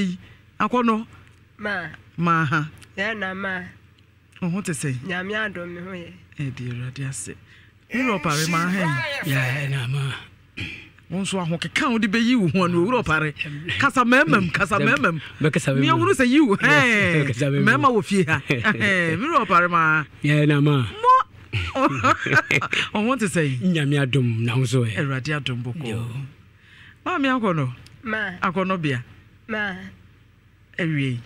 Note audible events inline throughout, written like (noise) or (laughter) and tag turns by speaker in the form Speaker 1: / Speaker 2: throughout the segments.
Speaker 1: yi akɔnɔ maa maa ha yɛn na maa ɔho te sɛ nyame adɔ me ho yɛ
Speaker 2: ɛde awurade ase ɔpare maa ha yi yɛn na maa wọn nso ahọ keka ọ de bɛ yi wo ho m. kasa mɛmɛm kasa mɛmɛm miɛ wuru sɛ yi wo hɛn wɔ fie ha (laughs) na maa. (laughs) te sɛ yi. nyame n'ahosuo yɛ. bɔkɔ. ma awie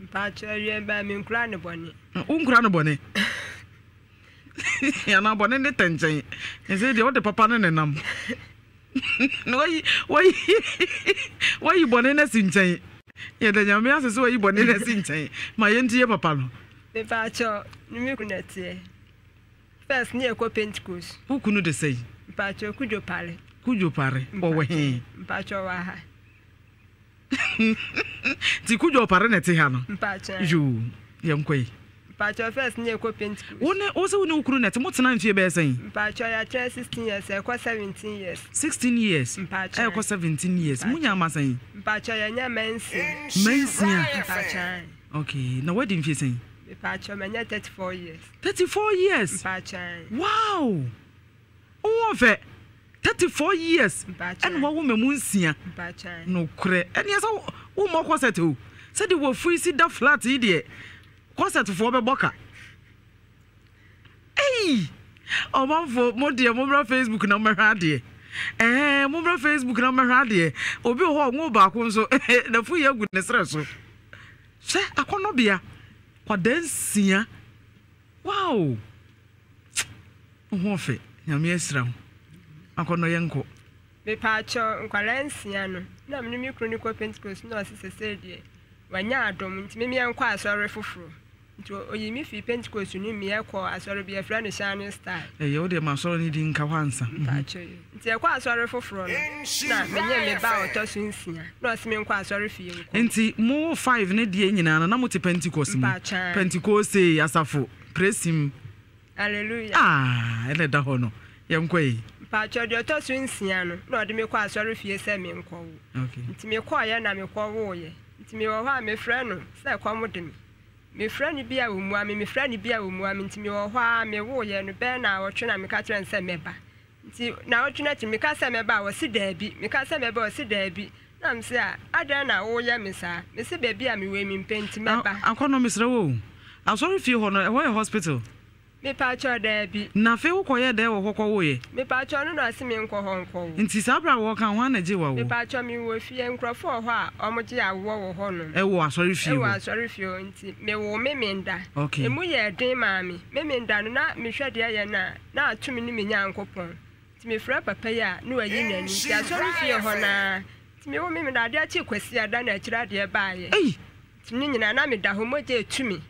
Speaker 1: mpacho awie ba me nkura ne bɔne
Speaker 2: mm, wo nkura ne bɔne ana (laughs) bɔne ne tɛnkyɛn ɛsɛ deɛ wode papa ne ne nam (laughs) wayi wayi (laughs) wayi bɔne no asi nkyɛn yɛda nyame ase sɛ wayi bɔne no asi nkyɛn ma yɛnti yɛ papa no
Speaker 1: mepakyɛ ne me kuna teɛ first ne yɛkɔ pentecost wo kunu de sɛi mpakyɛ kudwo pare
Speaker 2: kudwo pare ɔwɔ hee
Speaker 1: mpakyɛ wɔ ha
Speaker 2: nti kudwa ɔpare na ɛte ha no yo yɛnkɔ yi
Speaker 1: mpatsɔ first ni ekɔ paint school.
Speaker 2: wo ne wo sɛ wo ne wo kuru nɛte mo tena nfie sɛn.
Speaker 1: mpatsɔ yɛakyerɛ sixteen years ɛkɔ seventeen years.
Speaker 2: sixteen years mpatsɔ ɛkɔ seventeen years mo nya ama sɛn.
Speaker 1: mpatsɔ yɛnyɛ mɛnsia. mɛnsia mpatsɔ.
Speaker 2: okay na wɔdi nfie sɛn.
Speaker 1: mpatsɔ mɛnyɛ thirty four years. thirty four years. mpatsɔ. wow wɔn fɛ
Speaker 2: thirty four years ɛna wɔn woma mu nsia nokorɛ ɛni ɛsɛ wɔmɔ kɔsɛt o sɛde wɔ firi si da flat yi deɛ kɔsɛt foɔ bɛ bɔ ka ɛyi ɔmanfo mo deɛ mo mra facebook na mo hwɛ adeɛ ɛɛ mo mra facebook na mo hwɛ adeɛ obi wɔ hɔ ɔmo baako nso ɛɛ (laughs) nafu yɛ gu ne srɛ so hyɛ akɔnɔbea kwadaa nsia wow ho ɔfɛ nyame asira ho
Speaker 1: akɔnɔ yɛ nkɔ mepaakyɛ nkwaraa nsia no na mene me kuro no kɔ pentecost na ɔse sɛsɛe deɛ wanya adɔm nti memea nkɔ asɔre foforɔ nti oyi me firi pentecost no mmea kɔ asɔre bi yɛfrɛ no hyɛn ne style
Speaker 2: ɛyɛ wode ma asɔre no di nka hɔ ansa mhm.
Speaker 1: nti ɛkɔ asɔre foforɔ no na menyɛ me ba ɔtɔ so nsia na ɔse me nkɔ asɔre fie nkɔ
Speaker 2: nti mo 5 ne deɛ nyinaa no na mote pentecost mu pentecost eh, asafo praise him hallelujah ah ɛna ɛda hɔ no yɛnkɔ yi
Speaker 1: mpakyɛ deɛ ɔtɔ so nsia no na ɔde me kɔ asɔre fie sɛ menkɔwo nti mekɔɔyɛ na mekɔwoyɛ nti mewɔ hɔ a mefrɛ no sɛ kɔm de me mefrɛ no bi a ɔmua me mefrɛ no bi a ɔmua me nti mewɔ hɔ a mewoyɛ no bɛɛ na wɔtwe na meka kyerɛ no sɛ mɛba nti na wɔtwe no akyi meka sɛ mɛba a wɔse daabi meka sɛ mɛba wɔse daabi na m sɛ a adɛn na woyɛ me saa mese baabi a mewɔ mi mpɛ nti mɛba
Speaker 2: akɔnɔ mesrɛ wo asɔre fie hɔ no ɛhɔ yɛ hospital
Speaker 1: mepatwɛ daa bi
Speaker 2: na afei wokɔyɛ dɛ wɔ hɔ kɔwoyɛ
Speaker 1: mepatwɛ no na ase me nkɔ hɔ nkɔwo nti
Speaker 2: saa berɛ a wɔka ho ana gye wa wo mepatwɛ
Speaker 1: mewɔ fie nkurɔfoɔ hɔ a ɔmogye awowɔ wɔ hɔ nom ɛwɔ asɔre fie ɛwɔ asɔre fie nti mewo menda. okay. ɛmu yɛ den maa me memenda no na mehwɛ deɛ yɛ no a na atumi ne menyankopɔn nti mefrɛ papa yi a na wayi n'ani nti asɔre fie hɔ naa nti mewo memenda adeɛ kye kwasiada na akyirɛ adeɛ baayɛ nti ne nyinaa na meda hɔ mogye tumi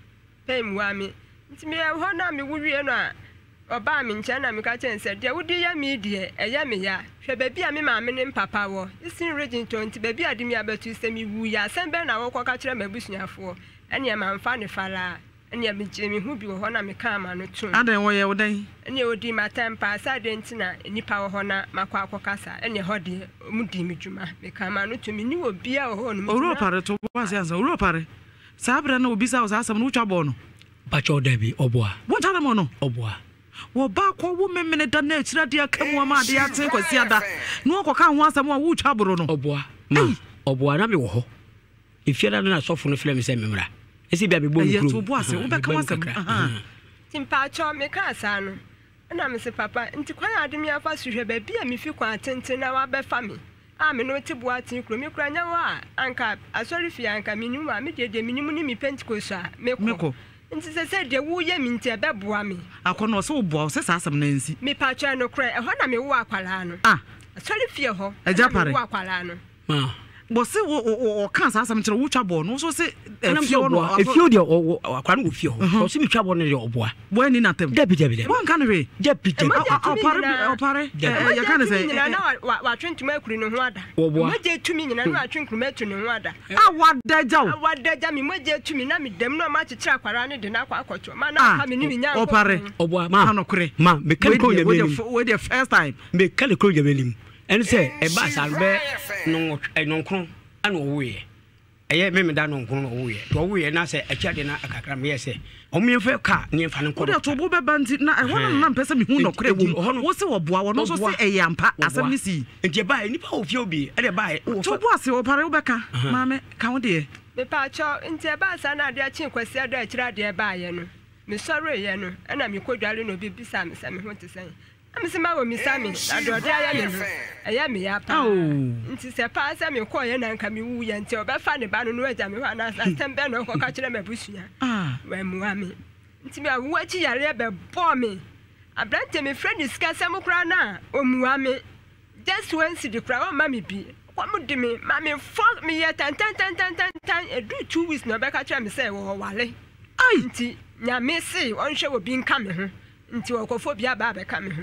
Speaker 1: pɛ mmoa me nti meyɛ hɔ no a mewo wie no a ɔbaa me nkyɛn na meka kyɛn sɛ deɛ wode yɛ me deɛ ɛyɛ me ya hwɛ baabi a me maame ne mpapa wɔ nti baabi a de me sɛ mewu yɛ asɛm bɛn na wɔkɔka kyerɛ m'abusuafoɔ ɛneɛ mamfa ne faraa ɛneɛ megye me ho bi wɔ na ma no tom adɛn
Speaker 2: wɔyɛ wo dan.
Speaker 1: ɛneɛ wɔdii matam paa sɛ adɛn nti na nnipa wɔ na makɔ akɔkasa ɛneɛ hɔ deɛ mu me dwuma ma no menni wɔ wɔ
Speaker 2: hɔ saa berɛ na obisa bakyɛ ɔda bi ɔboa wogyane mɔ no ɔboa wɔba kɔ wo memene da na akyira de aka mu ama ade ada a woretwa boro no ɔboa ma ɔboa na mewɔ hɔ ɛfiada na sɔfo no frɛ me sɛ memmra ɛsɛ bia mebɔ
Speaker 1: nkurompakyɛ meka saa no ɛna mese papa nti kwan a ade meafa a kwan na wabɛfa me a no te boa kuro me kura nyɛ a anka asɔre fie anka menim a medeɛ menim ne a mekɔ nti sɛ sɛ deɛ woyɛ me nti ɛbɛboa me
Speaker 2: akɔ no ɔsɛ woboa wo sɛ saa asɛm no ansi
Speaker 1: mepatwerɛ no korɛ ɛhɔ na mewɔ akwalaa no asɔre ah. fie hɔ agya pare akwaraa no ah. bɔsi wo wo ɔka saa asɛm
Speaker 2: kyerɛ wotwa bɔɔ no nso se efio no efio deɛ ɔ akwa no wɔ fie hɔ ɔsi mi twa bɔɔ no deɛ ɔbɔa. bɔɔ ni na tɛm. jɛbi jɛbi dɛ. bɔn kan de. jɛbi jɛbi. ɔpare ɔpare ɛɛ
Speaker 1: tumi nyina na wa nkuruma etu ne ho ada. a wa dɛja o. a wa mi mɛ tumi na mi dɛm na ma kyekyere akwara ne de na akɔtɔ ma na ah, mi ni mi nya nkɔ. ɔpare
Speaker 2: ɔbɔa ɛno sɛ ɛba saa no nɔnkron ana ɔwoeɛ ɛyɛ memeda nɔnkron na ɔwoeɛ nti ɔwoeɛ na sɛ akyiade no akakra meyɛ sɛ ɔmoyɛmfa ka neɛmfa no nkɔwode ato bo bɛba nti na ɛhɔ no na mpɛ sɛ mehu nɔkorɛ wom wo se wɔboa wɔ no sɛ ɛyɛ ampa asɛm no sii nti ɛbaɛ nnipa wɔ fie bi ɛde ɛbaɛ to bo ase wɔpare maame ka wo
Speaker 1: deɛ mepakyɛw nti ɛbaa saa adeɛ kye adeɛ no no ɛna na obi bisa me sɛ me ho sɛn mesi ma wɔ misa me adɔɔde ayɛ me no ɛyɛ me ya paa nti sɛ paa sɛ mekɔɔyɛ na nka mewu yɛ nti ɔbɛfa ne ba no no agya me hɔ anasasɛm bɛ na ɔkɔka kyerɛ mabusua wammua me nti me awowa akyi yareɛ bɛbɔɔ me aberantɛ mefrɛ ne sika sɛm koraa no a ɔmmua me just wansi de koraa ɔmma me bi kɔm de me ma mefɔ meyɛ tantantantantantan ɛduru two weeks na ɔbɛka kyerɛ me sɛ wɔwɔ wale nti nyame se ɔnhwɛ wɔ bi nka me ho nti wɔkɔfoɔ bi aba abɛka me ho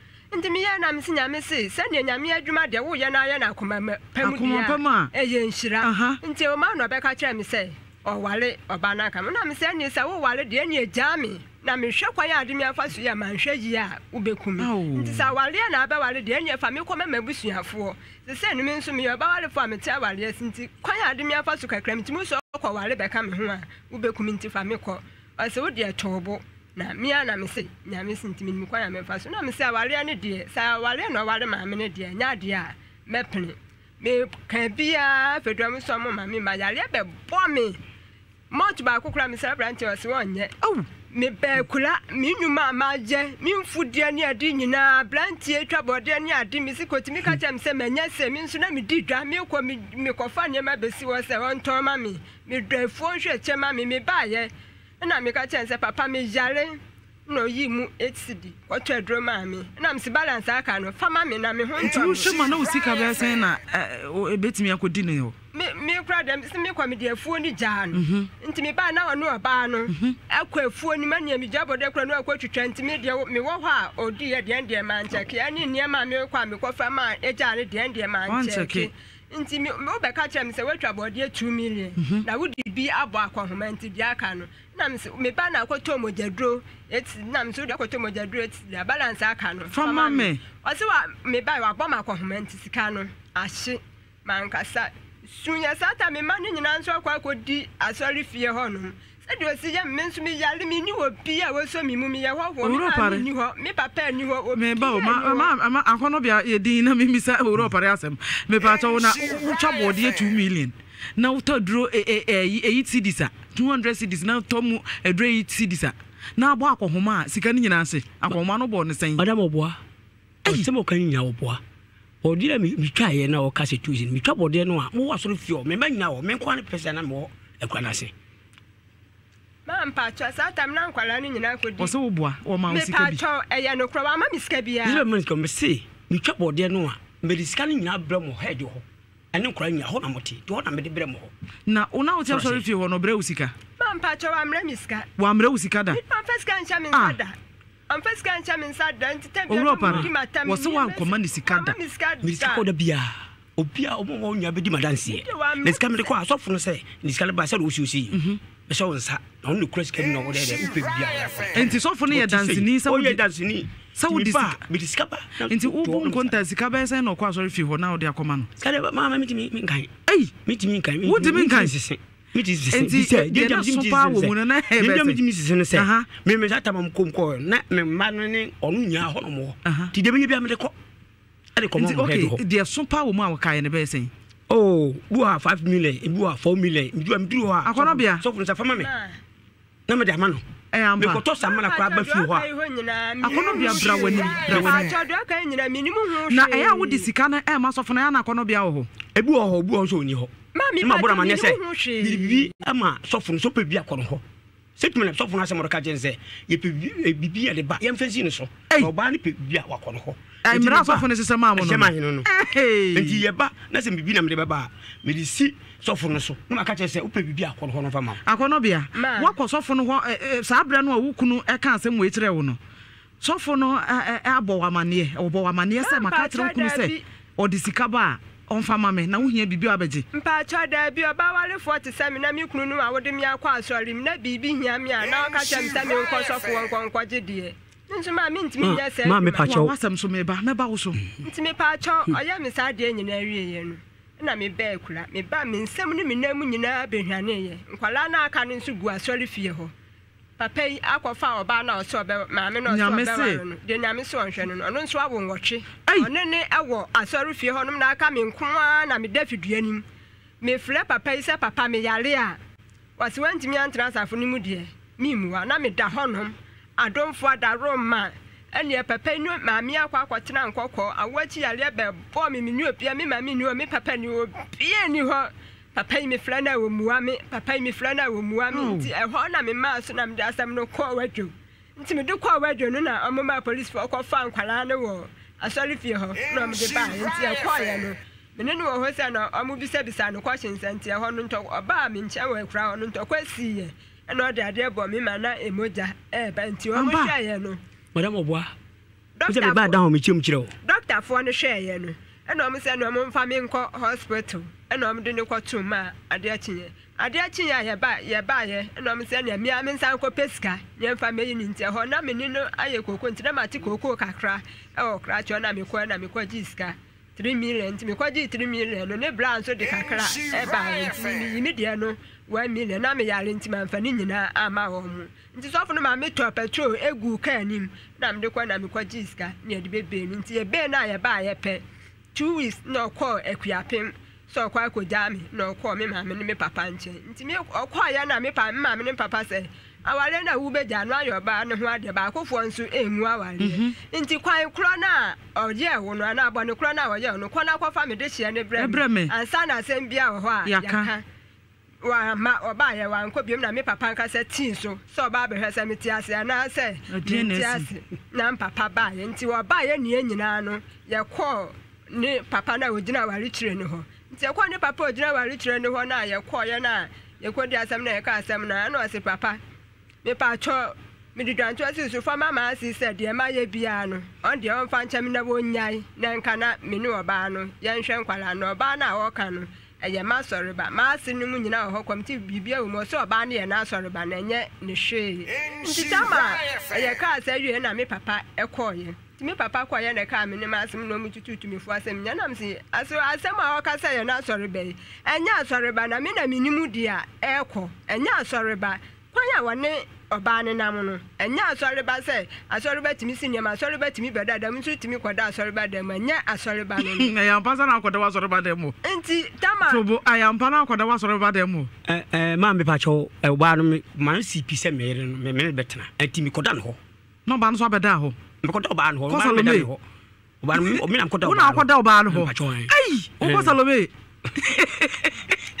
Speaker 1: nti meyɛ na mese nyame se sɛnea nyame adwuma deɛ woyɛ no ayɛ no akoma pam a ɛyɛ nhyira nti ɔma na ɔbɛka kyerɛ me sɛ ɔware ɔba no aka me na mesɛ ne sɛ woware deɛ ne agyaa me na mehwɛ kwan a ade me so yɛ manhwɛ yie a wobɛku me nti sɛ awareɛ na abɛware deɛ ne ɛfa me kɔma mabusuafoɔ sɛ sɛ nome nso meyɛ ɔbɛwarefoɔ a mete awareɛ si nti kwan a ade me afa so kakra metumi sɛ ɔkɔ ware bɛka me ho a wobɛku me nti fa me kɔ ɔsɛ wode ɛtoo na mmea na mese nyame si ntimi nim kwan a mefa so na mese awareɛ no deɛ sɛ awareɛ na ɔware maame no deɛ nyɛ adeɛ a mɛpene meka biaa fɛdua me sɔ mo ma me ma yareɛ bɛbɔ me mɔt baako kora mesɛ aberanteɛ ɔse wɔnyɛ mebɛɛkura me nnwuma a magyɛ me mfudeɛ ne ade nyinaa aberanteɛ twa bɔdeɛ ne ade me si kotumi ka kyɛm sɛ manyɛ sɛ me nso na medi dwa mekɔ mekɔfa nneɛma bɛsi hɔ sɛ ɔntɔn ma me medwafuo nhwɛkyɛ ma me mebaayɛ na meka kyerɛ sɛ papa meyare na ɔyi mu ɛtidi kɔtɔ aduro maa mi na mi si balance aka no fama mi na me ho ntɔ wohyɛ ma na wo sika bɛɛ sɛn na
Speaker 2: ɛbɛtumi akɔdi ne hɔ
Speaker 1: me kora mi sɛ mi mede afuo ni gyaa no mhm. nti mi ba na ɔne ɔbaa no akɔ mhm. afuo no mania megya bɔ dɛ kora no akɔtwitwa nti mi mi mewɔ hɔ a ɔdiiɛ deɛndeɛ mankyɛke ɛne nneɛma a mekɔ a ni ma ɛgyaa no deɛndeɛ mankyɛke nti mi wobɛka kyerɛ me sɛ woatwa bɔɔdeɛ 2 million mhm. na wode bi abɔ akɔhoma nti deɛ aka no nam me ba na akɔtɔ mogyaduro eti nam so de akɔtɔ mogyaduro eti da balance aka no. fama mɛ. ɔsi wa me ba wa bɔ ma akɔ homa nti sika no ahye ma nkasa sunyɛ saa ta me ma ne nyinaa nso akɔ akɔ di asɔre fie hɔ nom sɛde osi yɛ mme nso mi yare mi ni wɔ bi a wɔsɔ mi mu mi yɛ hɔ wɔ mi ma mi ni
Speaker 2: hɔ mi papa ni hɔ obi mi ba o ma ma ma akɔnɔ bia yɛ din na mi mi sa owurɔ pare asɛm mɛ paatɔ wo na wotwa bɔɔdeɛ two million na wotɔ duro ɛyi eh, eh, eh, cds a hundred cds na wotɔ mu aduro yi cds a na abɔ akɔhoma a sika no nyinaa se akɔhoma no bɔɔ ne sɛn ɔdam ɔboa ɔsɛm ɔka nyina wɔboa bɔdeɛ a metwaeɛ na ɔka sɛ tusi no metwa bɔdeɛ no a mowɔ asɔre fie ɔ mema nyina wɔ menkoa no pɛ sɛ na mewɔ akura no ase
Speaker 1: mampatwɔ saa tam na nkwala no nyinaa kɔdi ɔsɛ
Speaker 2: woboa ɔma wo sika bi mepatwɔ
Speaker 1: ɛyɛ nokorɔ wama me sika biaa
Speaker 2: mesɛ metwa bɔdeɛ no a mede sika no nyinaa brɛ mɔ hɛde hɔ ɛne nkora nya hɔ na mote nti hɔ na mede berɛ mo hɔ na wona wote asɔre fie hɔ no ɔbrɛ wo sika
Speaker 1: mampakyɛ wammerɛ me sika
Speaker 2: wammerɛ wo sika da
Speaker 1: ɔmfa sika nhyɛ me nsa ah. da ɔmfa sika nhyɛ me nsa da nti tɛwɔ sɛ woankɔma ne sika da mede sika kɔ
Speaker 2: da biaa obia ɔmɔ wɔ nya bɛdi madanseɛ na sika mede kɔ asɔfo no sɛ ne sika no baa sɛ ne wɔsiosii mhm. wo nsa na wo kura sika bi na wɔdɛdɛ wopɛ bia enti sɔfo no yɛ danseni sɛ danseni sɛ wode sika ba nti wobu nkonta sika bɛɛ sɛ na ɔkɔ asɔre fii hɔ na wode akɔma no wode menkan ntisopaa wɔ mu no na hɛbɛtumi sese no sɛ memesa tamam kom na memma no ne ɔno nyaa hɔ nom hɔ nti deɛ bɛnya bia mede kɔ ɛde kɔmɔ deɛ so paa wɔ mu a wɔkaeɛ no bɛyɛ sɛn oh, o bi wɔ ha 5 million bi wɔ 4 million meduru meduru hɔ a akɔnɔbea sɔfo no sa na mede ama no mekɔtɔ sa mana kora ba fie hɔ a akɔnɔbea
Speaker 1: bra w'anim na ɛyɛ a wode sika
Speaker 2: no ɛma sɔfo no ɛna akɔnɔbea wɔ hɔ ebi wɔ hɔ obi wɔ nso ɔnyi hɔ ma bɔra ma nyɛ sɛ biribi ama sɔfo no sɔpɛ bi akɔ no hɔ sɛtumi na sɔfo no asɛm ɔdeka gye sɛ yɛpɛ eh, biribi yɛde ba yɛmfa si no so na ɔbaa no pɛ biribi a wakɔ no hɔ mmara asɔfo no sesɛ maa mo no nti yɛba na sɛ biribi na mede bɛba a mede si sɔfo no so na maka kyerɛ sɛ wopɛ biribi akɔ no hɔ no fa ma akɔ no bia woakɔ sɔfo no hɔ saa berɛ no a wo kunu ɛka asɛm wei kyerɛ wo no sɔfo no abɔ w amanneɛ ɔbɔ w amanneɛ sɛ maka kyerɛ wo kunu sɛ ɔde sika ba a ɔmfa me na wohia biribi a wabɛgye
Speaker 1: mpakyɛ daabi ɔbawarefoɔ te sɛ me na me kunu no a wode me akɔ asɔre m na biribi hia me a na ɔka kyerɛ me sɛ menkɔ sɔfo wɔnkɔnkɔgye deɛ nso maa mi ntumi mm. nya sɛ maa mi pa kyɛw wasam
Speaker 2: so meba meba wo so
Speaker 1: ntumi pa kyɛw ɔyɛ mi saa adeɛ nyinaa wie no ɛna mi bɛɛ kura mi ba mi nsɛm ne mi nan mu nyinaa behwane yɛ nkwalaa n'aka no nso gu asɔre fie hɔ papa yi akɔfa ɔbaa na ɔsɛ ɔbɛ maame na ɔsɛ ɔbɛware no deɛ nyame sɛ ɔnhwɛ no no ɔno nso awo nwɔtwe ɔne ne ɛwɔ asɔre fie na mi da fidua nim mefrɛ papa yi sɛ papa mi yare a wɔsi wɔntumi antena asafo no mu deɛ mi a na mi da hɔ adomfo adaro ma ɛne papa nu maame akɔ akɔtena nkɔkɔ awɔkyi yareɛ bɛbɔɔ me me nuopia me maame nuo me papa ne obia ni hɔ papa yi mefrɛ no a wɔmmua me papa yi mefrɛ no a wɔmmua me hmm. nti ɛhɔ na memaa so na mede asɛm no kɔɔ wadwo nti mede kɔɔ wadwo no na ɔmoma apolisifoɔ kɔfa nkwaraa no wɔ asɔre fie hɔ na ɔmede baa nti ɛkɔɔeɛ no mene no, wɔ hɔ sɛ no ɔmo bisabisa no kɔhye nsɛ nti ɛhɔ no ntɔ ɔbaa me nkyɛn wɔ akura hɔ no ntɔkwa siiɛ ɛna ɔde adeɛ bɔ mi ma na emogya ɛɛba nti wɔn mo hwɛ yɛ no.
Speaker 2: madam ɔboa wosɛ bɛba ada hɔn mekyɛm kyerɛ o.
Speaker 1: dɔktafoɔ no hwɛ yɛ no ɛna ɔmo sɛ na ɔmo nfa mi nkɔ hospital ɛna ɔmo de ne kɔ to mu a adeɛ kyinyɛ adeɛ kyinyɛ a yɛba yɛba yɛ ɛna ɔmo sɛ nea mia mi nsa nkɔ pe sika nfa mi yi ne nti ɛhɔ na mi ni no ayɛ koko nti na ma ti koko kakra ɛwɔ krakyɛ na mi kɔ na mi kɔ gyi sika three million nti mi kɔ gyi three million no ne bra nso de kakra ɛba yɛ nti mi mi deɛ no one na meyare nti mamfa ne nyinaa ama wɔn mu nti sɔfo no maame tɔ petrol egu kaa nim na mede kɔ na mekɔgye sika ne yɛde bebee no nti yɛbee no a yɛbaa yɛpɛ two weeks na ɔkɔɔ akuapem sɛ ɔkɔ akɔgyaa me na ɔkɔɔ me maame ne me papa nkyɛn nti me ɔkɔɔyɛ na me pa mm-hmm. oh, oh, me maame ne papa sɛ aware na wubɛgya no ayɛ ɔbaa ne ho adeɛ baakofoɔ nso ɛngu awareɛ nti kwan korɔ no a ɔyɛɛ no anaa abɔne korɔ no a ɔyɛɛ no kɔ no akɔfa mede hyeɛ ne brɛ me ansa na asɛm bi a wɔ hɔ a yɛka wama ɔbaayɛ wankɔ biom na me papa nkasa tii so sɛ ɔbaa bɛhwɛ sɛ mete ase anaa sɛ mete ase na mpapa baayɛ nti wɔbaayɛ nnua nyinaa no yɛkɔɔ ne papa no a ɔgyina awarekyerɛ no hɔ nti yɛkɔɔ ne papa ɔgyina no hɔ no a yɛkɔɔyɛ no a yɛkɔdi asɛm na yɛka asɛm no asem ɔse papa mepa atwɔ mede mama ase sɛ deɛ mayɛ no ɔmfa nkyɛm na wɔnyae na nka na me ne ɔbaa no yɛnhwɛ no ɔbaa no a no ɛyɛ m'asɔreba m'ase no mu nyinaa wɔ hɔ kɔm te biribi awo mu ɔsɛ ɔbaa no yɛ n'asɔreba na ɛnyɛ ne hwee nti tama ɛyɛ kaa sɛ awie na me papa ɛkɔɔyɛ nti me papa kɔɔyɛ na kaa me ne m'asɛm na ɔmo tutu tumifo asɛm nyɛ nam se asɛ asɛm a ɔkasa yɛ n'asɔreba yi ɛnyɛ asɔreba na mi na me nimu deɛ ɛɛkɔ ɛnyɛ asɔreba kwan a wɔne ɔbaa ne nam no ɛnyɛ asɔreba sɛ asɔreba tumi si nneɛma asɔreba tumi bɛ dada mu nso tumi kɔda asɔreba dɛm ɛnyɛ asɔreba no no. (laughs)
Speaker 2: ayampa sanni akɔda wa asɔreba dɛm o.
Speaker 1: nti tama.
Speaker 2: tobo ayampa na akɔda wa asɔreba dɛm o. ɛ ɛ maa mi pàtɛw ɛwaa no mi maa n si pi sɛ mɛ yɛrɛ no mɛ mɛ bɛ tena ɛti mi kɔda ni hɔ. n'a ba nso abɛ da hɔ. mɛ kɔda ɔbaa ni hɔ ɔbaa mi da ni hɔ ɔbaa mi na kɔda ɔbaa ni hɔ. ayi o kɔ salome. (laughs)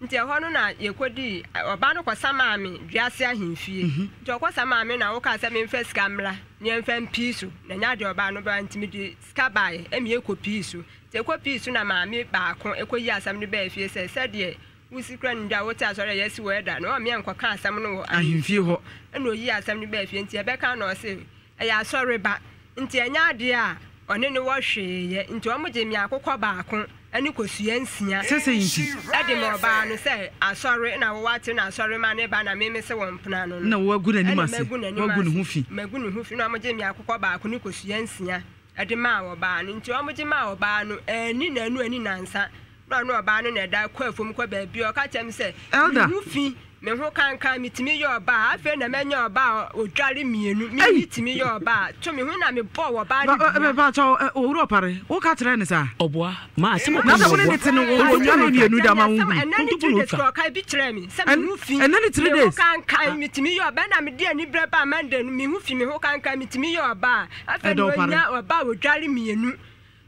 Speaker 1: nti ɛhɔ no na yɛkɔdii ɔba no kɔsa maame duase ahemfie mhm. nti ɔkɔsa maame na woka sɛ memfa sika mmra ne ɛmfa mpii so na nyɛ ade ɔba no baa ntimi de sika baeɛ ɛmi ɛkɔ pii so nti ɛkɔ pii so na maame baako ɛkɔyi asɛm no baa fie sɛ sɛdeɛ wosi kura no dwa wote asɔre a yɛasi wɔ da na ɔmeɛ nkɔka asɛm no wɔ ahemfie hɔ ɛna ɔyi asɛm no baa fie nti ɛbɛka na ɔse ɛyɛ asɔre ba nti ɛnyɛ adeɛ a ɔne ne wɔ hweeɛ nti ɔmo gye mmeakokɔ baako ne kosua nsia ɛde ma ɔbaa no sɛ asɔre na wɔwate no asɔre ma ne ba na meme sɛ wɔn mpena no nomagu ne ho fi na ɔmogye mi akokɔ baako ne kosua nsia ɛde maa ɔbaa no nti ɔmogye maa ɔbaa no ani nanu ani nansa na ɔno ɔbaa no na ɛda kɔ afom kɔ baabi ɔka kyɛm sɛ ho fi me ho kankan metumi yɛ ɔbaa afei na mɛnyɛ ɔbaa ɔdware mmienu mimi tumi yɛ ɔbaa to me ho na mebɔɔ wɔ baa
Speaker 2: nobakyɛ ɔwura eh, ɔpare woka kyerɛ ne
Speaker 1: saa ɔboa ma asɛm ɔknasɛ wone ne te no ɔdware mmienu da ma wohuɛnɛnetrɛdeɔka bi kyerɛ me sɛ meho fi ɛnɛ ne tiri days kankan metumi yɛ ɔbaa na mede ani berɛ ba mande no meho fi me ho kankan metumi yɛ ɔbaa afei na ɔnya ɔbaa ɔdware mmienu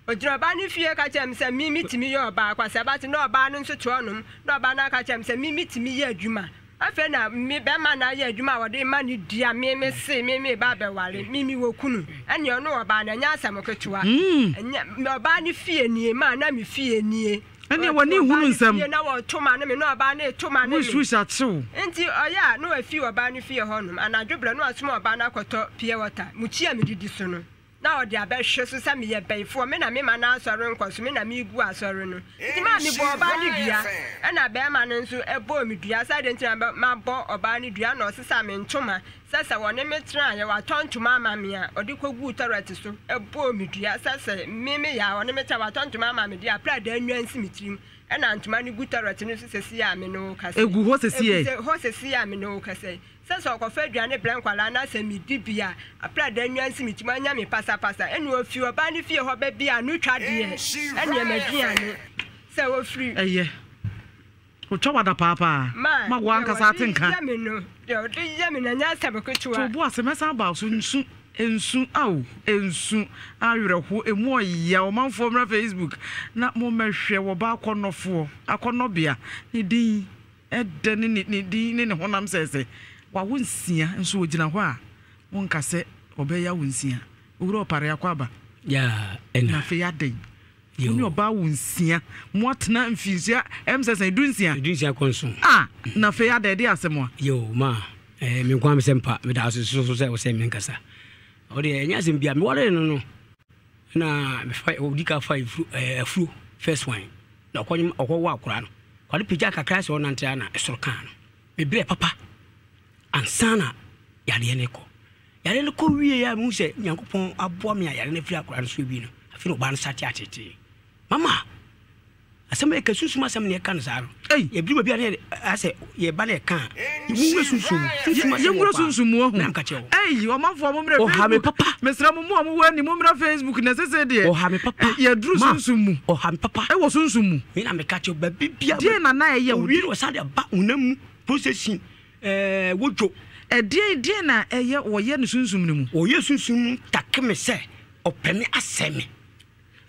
Speaker 1: ogyina ɔbaa no fie ka kyerɛ m sɛ mi metumi yɛ ɔbaa kwasɛ bate na ɔbaa no nso toɔ nom na ɔbaa no aka kyerɛ m sɛ mi metumi yɛ adwuma afei na mme bɛrima na ayɛ adwuma a wɔde ma no di a mmemme se mmemme ba abɛware mmemme wɔ kunu ɛne ɔno ɔbaa na ɛnyɛ asɛm ketewa hmm. ɔbaa ne fie nie maa na me fie nie ɛne wɔne hunu nsɛm na wɔtoma no me na ɔbaa no ɛtoma no wosu hyɛ kyew nti ɔyɛ a na wafi ɔbaa no fie hɔnom anadwo berɛ na ɔsom ɔbaa no akɔtɔ pie wɔta mukyia medidi so no na ọ dị abɛhwɛ so sɛ meyɛ bɛyifoɔ me na mema na megu asɔre no nti maa mebɔ ɔbaa no dua ɛna bɛrima no nso ɛbɔɔ me dua sɛ de ntina ɔbaa dua na ɔsesa me ntoma sɛ sɛ wɔne me tena yɛ watɔ ntoma ama me a ɔde kɔguu sa so ɛbɔɔ me dua sɛ me me yɛ a me tena ntoma ama me nsi me tirim a me kasɛ hɔ sɛsi hɔ sɛsi a sɛ sɛ ɔkɔfa aduane brɛ nkwalaa na sɛ medi bi a aprada nnwa nsi metumi anya me pasapasa ɛne ɔfi ɔbaa ne fie hɔ bɛbi a no twa deɛ ɛneɛ maduane sɛ wɔfiri
Speaker 2: ɛyɛ wotwa wada paapaa ma wo ankasa ate nka
Speaker 1: me no ɔde yɛ me na nyɛ asɛm ketewa to bo
Speaker 2: asɛ mɛsa aba so nsu nsu awo nsu awerɛho emu ɔyɛ ɔmanfoɔ mmra facebook na mommɛhwɛ wɔba akɔnɔfoɔ akɔnɔbea ne din ɛdɛ ne ne din ne ne honam sɛsɛ wawo nsia nso wɔgyina hɔ a wonka sɛ ɔbɛyɛ wo nsia owura ɔpare akɔ aba na afei adɛn wone ɔbaa wo nsia moatena mfirinhyia ɛm sɛ sɛ ɛdu nsia dunsia kɔ nso a na afei adɛn de asɛm a yo ma eh, menkwa me sɛ mpa meda asoso so sɛ wo sɛ menkasa ɔde ɛnyɛ asɛm bia mewɔre no no na odi ka fa eh, afuro first wine na ɔkɔwɔ akora no ɔde pagya kakra sɛ ɔnante ana ɛsoro kaa no mebrɛ papa ansa na yadeɛ no kɔ yadeɛ no kɔ wie a mu sɛ nyankopɔn aboa me a yadeɛ no afiri akora no so bi no afei na ɔbaa no sate atetee mama asɛm ɛka sunsum asɛm ne ɛka no saa no yɛbiri baabi a ne asɛ yɛba no ɛka a yɛmwura sunsum yɛmwura sunsum wɔ honamka kyɛ ɛyi ɔmafoɔ mommerɛ ɔha me papa mesrɛ eh, mo mu a mowɔ ani mommerɛ facebook na ɛsɛ sɛ deɛ ɔha me papa yɛduru sunsum mu ɔha me papa ɛwɔ sunsum mu na meka kyɛ baabi bia deɛ nana ɛyɛ wo wie ne de ba honam mu processin ɛɛ eh, wodwo. ɛdeɛ eh, deɛ na ɛyɛ eh, wɔyɛ no sunsun ne mu. wɔyɛ sunsun mu takeme sɛ ɔpɛ mi asɛmi.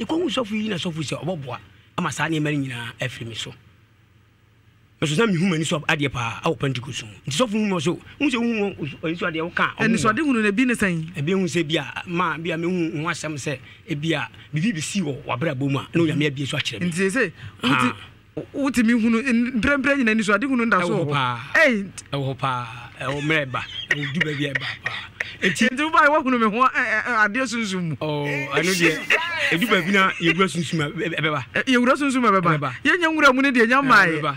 Speaker 2: yɛkɔhu sɔfo yi na sɔfo sɛ ɔbɔboa ama saa nneɛma no nyinaa afiri me so mɛso sɛ mehu m'ani so adeɛ paa awɔ pentecost mu nti sɔfo hum so hu sɛ wohu ani so adeɛ woka ɛnisɔde hunu no bi ne sɛn ɛbi hu sɛ bia ma bia mehu ho asɛm sɛ ebia biribi bɛsi wɔ wabrabɔ mu a na onyame abie so akyerɛ me sɛ wotumi ah. hunu mprɛmprɛ nyina ni so ade hunu nda so ɛwɔ hɔ paa ɛwɔ hɔ paa ɛwɔ mmerɛ ba ɛwɔ du baabi ɛba paa nti nti woba woahunu me ho eh, eh, eh, adeɛ sunsum mu ɛno deɛ ɛdu baabi na yɛwura sunsum ɛbɛba yɛwura sunsum ɛbɛba yɛnya nwura mu no deɛ nyamaɛɛwɔbrɛ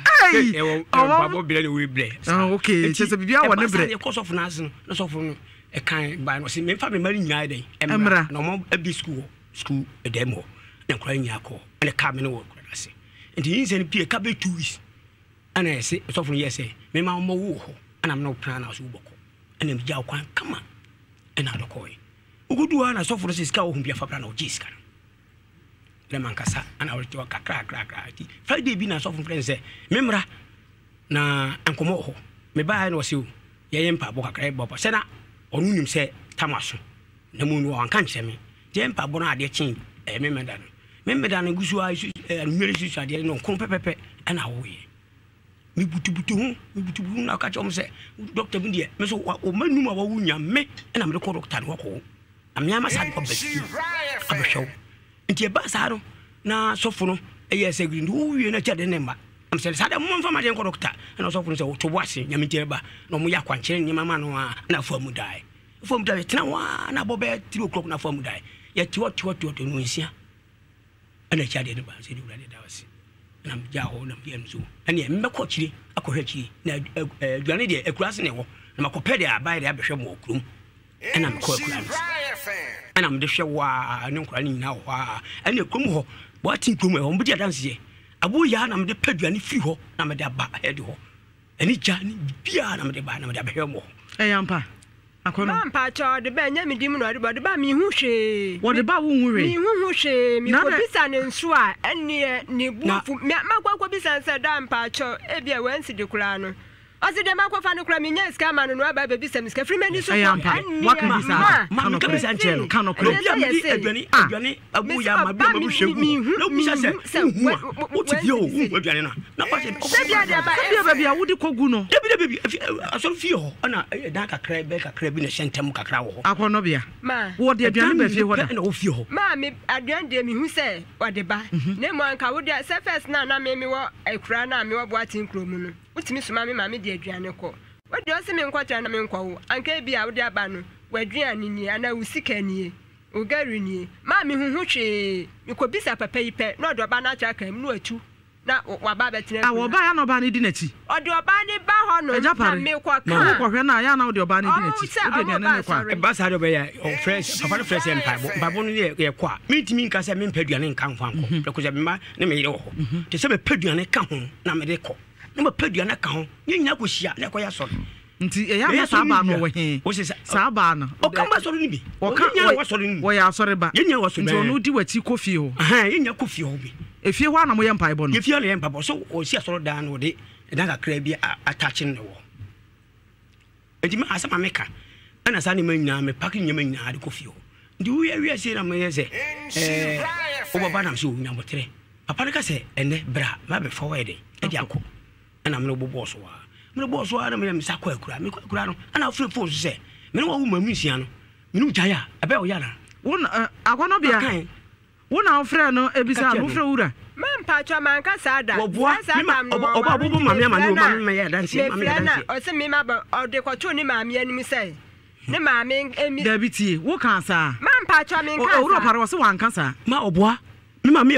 Speaker 2: kyɛ sɛ ah, biribia wɔ ne berɛ kɔ sɔfo no ase no na sɔfo no ɛkan ba no ɔse memfa mema no nyinaa dɛn ɛmmra na ɔma abi skul wɔ skul ɛda mu hɔ na nkora nyinaa kɔ ɛne ka me no wɔ nkora no ase nti yinsɛ no pie ka bɛ two weeks ɛna ɛse sɔfo no yɛ sɛ mema ɔmɔ wo wɔ hɔ ɛna mena wopra na ɔse wobɔkɔ ɛna megya wo kwan kama ɛna lɔkɔɛ wokoduwa na sɔfo no sɛ sika wohu biafa bra na ɔgye sika no na mankasa ana wɔrekyɛ kakrakrakra nti friday bi na sɔfo mfrɛ ne sɛ memmra na nkɔmmɔ wɔ hɔ mebaɛ na ɔsɛ o yɛyɛ mpabɔ kakra yɛbɔpa sɛ na ɔno nim sɛ tam aso na eh, mu eh, no ɔanka nkyerɛ me nti yɛmpabɔ no adeɛ kyee ɛyɛ no memɛda no gu so a anumere susu adeɛ no ɔnkono pɛpɛpɛ ɛna woyɛ mebutubutu ho mebutubutu ho na ɔka kyerɛ m sɛ dɔkta mi deɛ me so ɔma num a wawo nya me ɛna mede kɔ dɔkta no wakɔwo amea ma saa de kɔbɛsi abɛhwɛ wo nti ɛbaa saa no na sɔfo no ɛyɛ sɛ giri nti wowie no akyɛ ne mma amsɛ saa dɛ madeɛ nkɔ dɔkta ɛna ɔsɔfo no sɛ woto ase nyame nti na ɔmoyɛ akwankyerɛ nneɛma ma no a na afa mu dae afa mu dae yɛtena hɔ na abɔ bɛyɛ tiri o'clock na afa mu dae yɛtiwɔtiwɔtiwɔtɔ no ɛna akyi adeɛ ba sɛ de wurade da ase na megya hɔ na megya nsuo ɛneɛ mmɛkɔ akyire akɔhwɛ akyire na aduane deɛ akura se ne wɔ na makɔpɛ deɛ abaɛ deɛ abɛhwɛ mɔ kurom ɛna mekɔ akura no ɛna mede hwɛ wɔ a ne nkora no nyinaa wɔ a ɛne kurom hɔ wɔate kurom ɛhɔ mobɛdi adanseɛ aboɔ yia na mede pɛ aduane firi hɔ na mede aba ɛde hɔ ɛne gya ne biaa na mede ba na mede abɛhwɛ mɔ
Speaker 1: ɛyampa akɔnɔ. bá mpatsɔ de bɛ nyɛ dimu na ɔde de ba mi hu hwee. wɔde bá wuhu re. mi hu hu hwee mi ko bisa ne nsu a ɛni yɛ ne bu fu mɛ mɛ kɔkɔ bisa nsɛ da mpatsɔ ebi yɛ wɛnsi de kura no ɔsi dɛm akɔfa no kora menya sika ma no no aba bɛbi sɛm sika firimani so
Speaker 2: sɛbiadɛbia wode kɔgu no asɔre fie hɔ ɛna ɛdan kakra bɛ kakra bi na hyɛ ntɛm kakra wɔ hɔ akɔnnɔbea
Speaker 1: wɔde aduane ba fie hɔ da ɛna wofie hɔ maa me aduane deɛ mehu sɛ ɔde ba na mmɔ anka wode sɛ fɛs no a na memewɔ akura no a mewɔ boate nkuro mu no wotumi soma me maame de aduane kɔ wode ɔse me nkɔkyerɛ na me nkɔ wo anka bi a wode aba no w'aduane nie anaa wo sika nie wo gari nie maa me huhu hwee mekɔbisa papa yi pɛ na ɔde ɔba no akyerɛ kan mu na watu na waba bɛtena awo ah, ɔbaa yɛ
Speaker 2: na ɔbaa no di n'akyi
Speaker 1: ɔde ɔbaa no ba hɔ no na mekɔ ka na wo
Speaker 2: kɔhwɛ no a yɛ na wode ɔbaa no di n'akyi wode aduane no kɔ a ɛba saa de ɔbɛyɛ eh, ɔfrɛ papa no frɛ sɛ mpaebɔ mpaebɔ no yɛ yɛ kɔ a mentumi nka sɛ mempɛ aduane nka nkɔ ankɔ mhm. ɛkɔ sɛ mema ne meyere wɔ hɔ mhm. nti sɛ mepɛ aduane ka ho na mede kɔ na ma pɛ dua ka ho ne nyina kɔ hyia na ɛkɔyɛ asɔre nti ɛyɛ ama saa baa no wɔ hee saa baa no ɔka ma asɔre no bi wɔyɛ asɔre ba nti ɔno di w'akyi kɔ fie hɔ yɛnya kɔ fie hɔ bi ɛfie hɔ a na moyɛ mpaebɔ no yɛfie hɔ na yɛ mpaebɔ so ɔsi asɔre daa no wɔde ɛda kakra bi atakye no wɔ nti ma asɛm a meka ɛna saa nneɛma nyinaa mepake nneɛma nyinaa de kɔ fie hɔ nti woyɛ wiase na mɛyɛ sɛ wobɛba nam sɛ ɔnya oh, bɔterɛ papa no ka sɛ ɛnɛ bra mabɛfa wɔyɛ den ɛde ɛna mene bobɔɔ so aa mene bɔɔ so aa na meyɛ mesa kɔ akura mekɔ akura no ana afrɛ fo so sɛ mene wawo ma mu nsia no mene wogyae a ɛbɛyɛ ɔyɛ ana akɔnɔ bia wo wofrɛ no ɛbisa wofrɛ wura
Speaker 1: mampatwa manka saa da ɔba sɛ wanka saa ma ɔboa me maame yɛ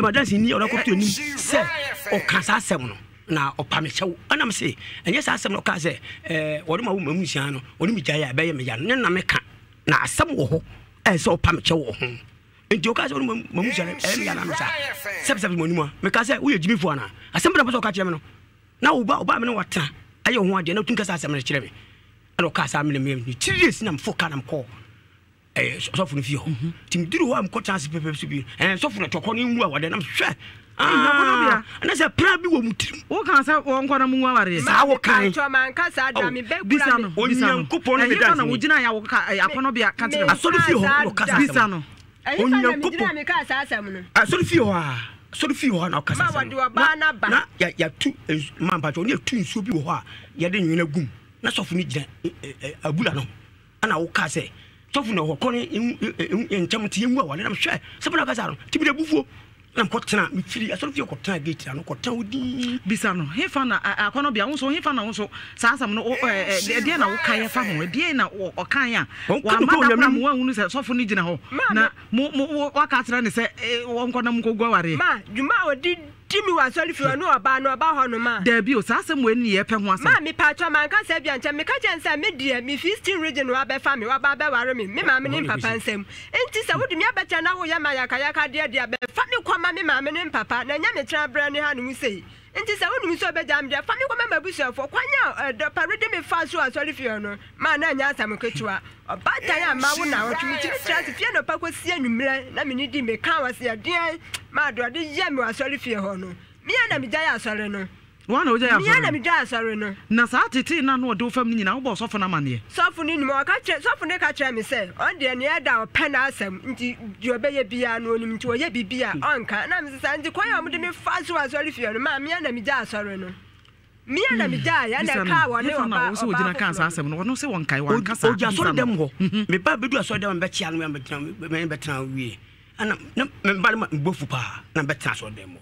Speaker 2: madanse ni ɔdakɔtoo anim sɛ ɔka saa sɛm no na ɔpame kyɛw ɛnam se ɛnyɛ saa asɛm no ɔka sɛ ɛɛ wɔde ma wo mamu nsia no wɔde mi gya yɛ a ɛbɛyɛ me ya no ne nam ka na asɛm wɔ hɔ ɛyɛ sɛ me kyɛw wɔ ho nti ɔka sɛ wɔde mamu nsia no ɛyɛ me ya no sa sɛbisɛbi mo anim a meka sɛ woyɛ gyimi fo ana asɛm bi na pɛ sɛ ɔka kyerɛ me no na wo ba me mi ne wɔtena ɛyɛ ho adeɛ na ka nkasa asɛm no kyerɛ me ɛna ɔka saa mi na mi yɛ mi tiri de si na mi ka na mi kɔɔ ɛɛ sɔfo no fie hɔ tìmidiri hɔ a mi kɔ tena ase pɛpɛpɛ so bi ɛɛ sɔfo no tɔkɔ ne nwura wɔ dɛ na mi hwɛ Ah, ah, ɛnɛ sɛ pra bi wɔ mu tirim woka sɛ wɔnkɔ na mu awareɛ saa wo kanonyankopɔn ɛyɛna wogyina eh, akɔnɔ bia ka kyerɛ asɔre fie hɔ bisa no
Speaker 1: onyankopɔn
Speaker 2: asɔre fie hɔ a asɔre fie hɔ na wokasa na yɛtu eh, mampakyɛ ne yɛtu nsuo bi wɔ hɔ a yɛde nwena gum na sɔfo no gyina eh, abula no ana woka sɛ sɔfo na hɔ kɔne nkyɛm nti yɛwu awale nam hwɛ sɛ bɛna wokasa no tibi da bufuo na nkɔtena mefiri asɔrefie kɔtena gate ano kɔtena wo bisa no hefa na akɔnɔ bia wo nso hefa na wo nso saa asɛm no ɛdeɛ eh, na woka yɛfa ho ɛdeɛ eh. na ɔkan a wamadabra mo woahunu sɛ sɔfo no gyina hɔ na waka akyerɛ ne sɛ eh,
Speaker 1: wɔnkɔnam nkɔgua wareɛ jimmy wɔ asɔrefie ɔne ɔbaa no ɔba hɔ nom a daabi o saa asɛm wɔ ni yɛpɛ ho asɛm maa mepa atɔ manka sɛ bia nkyɛ meka kyɛ nsɛ medeɛ me fifteen region wabɛfa me waba bɛware me me maame ne mpapa nsɛm enti sɛ wode me abɛkyɛ na woyɛ ma yakayaka deɛ deɛ bɛfa me kɔma me maame ne mpapa na ɛnyɛ mekyena berɛ ne ha ne ho sei nti sɛ wonum sɛ ɔbɛgya me deɛ fa me kɔma mabusuafoɔ kwan a eh, parede me fa so asɔre fie no ma na anya asɛm ketewa ɔbaatan a ma wo na wɔtwe metumi tra se fie nɔpa kɔsi anwummerɛ na mene di meka wɔ se ɛdeɛn ma adɔde yɛ me wɔ asɔre fie hɔ no meɛ na megyae asɔre no wọn na o jẹ yà sọrọ nìyẹn na mi jẹ asọrọ nọ.
Speaker 2: na saa tètè náà ní ọdún fẹmi nyina ọbọ sọfún náà ma nìyẹn.
Speaker 1: sọfún ni numu ọka kyerẹ sọfún ni ka kyerẹ mi sẹ ọdẹ ni ẹ da ọpẹ náà sẹm nti di ọbẹ yẹ bia ní onim nti ọyẹ bi bia ọnka náà mi sisan nti kwan yà ọmọdé mi fa so asọrọ fìyà nù maa miẹ jẹ asọrọ nù miẹ na mi jẹ hmm. na ká wọ ne ọba ọba
Speaker 2: kọkọ. ojú asọrọ dẹm wọ mi hmm. ba bi du asọrọ dẹm bẹ kyi anu mi bẹ tẹn awie ana mi ba de ma n gbófu paa na bẹ tẹn asọrọ dẹm wọ.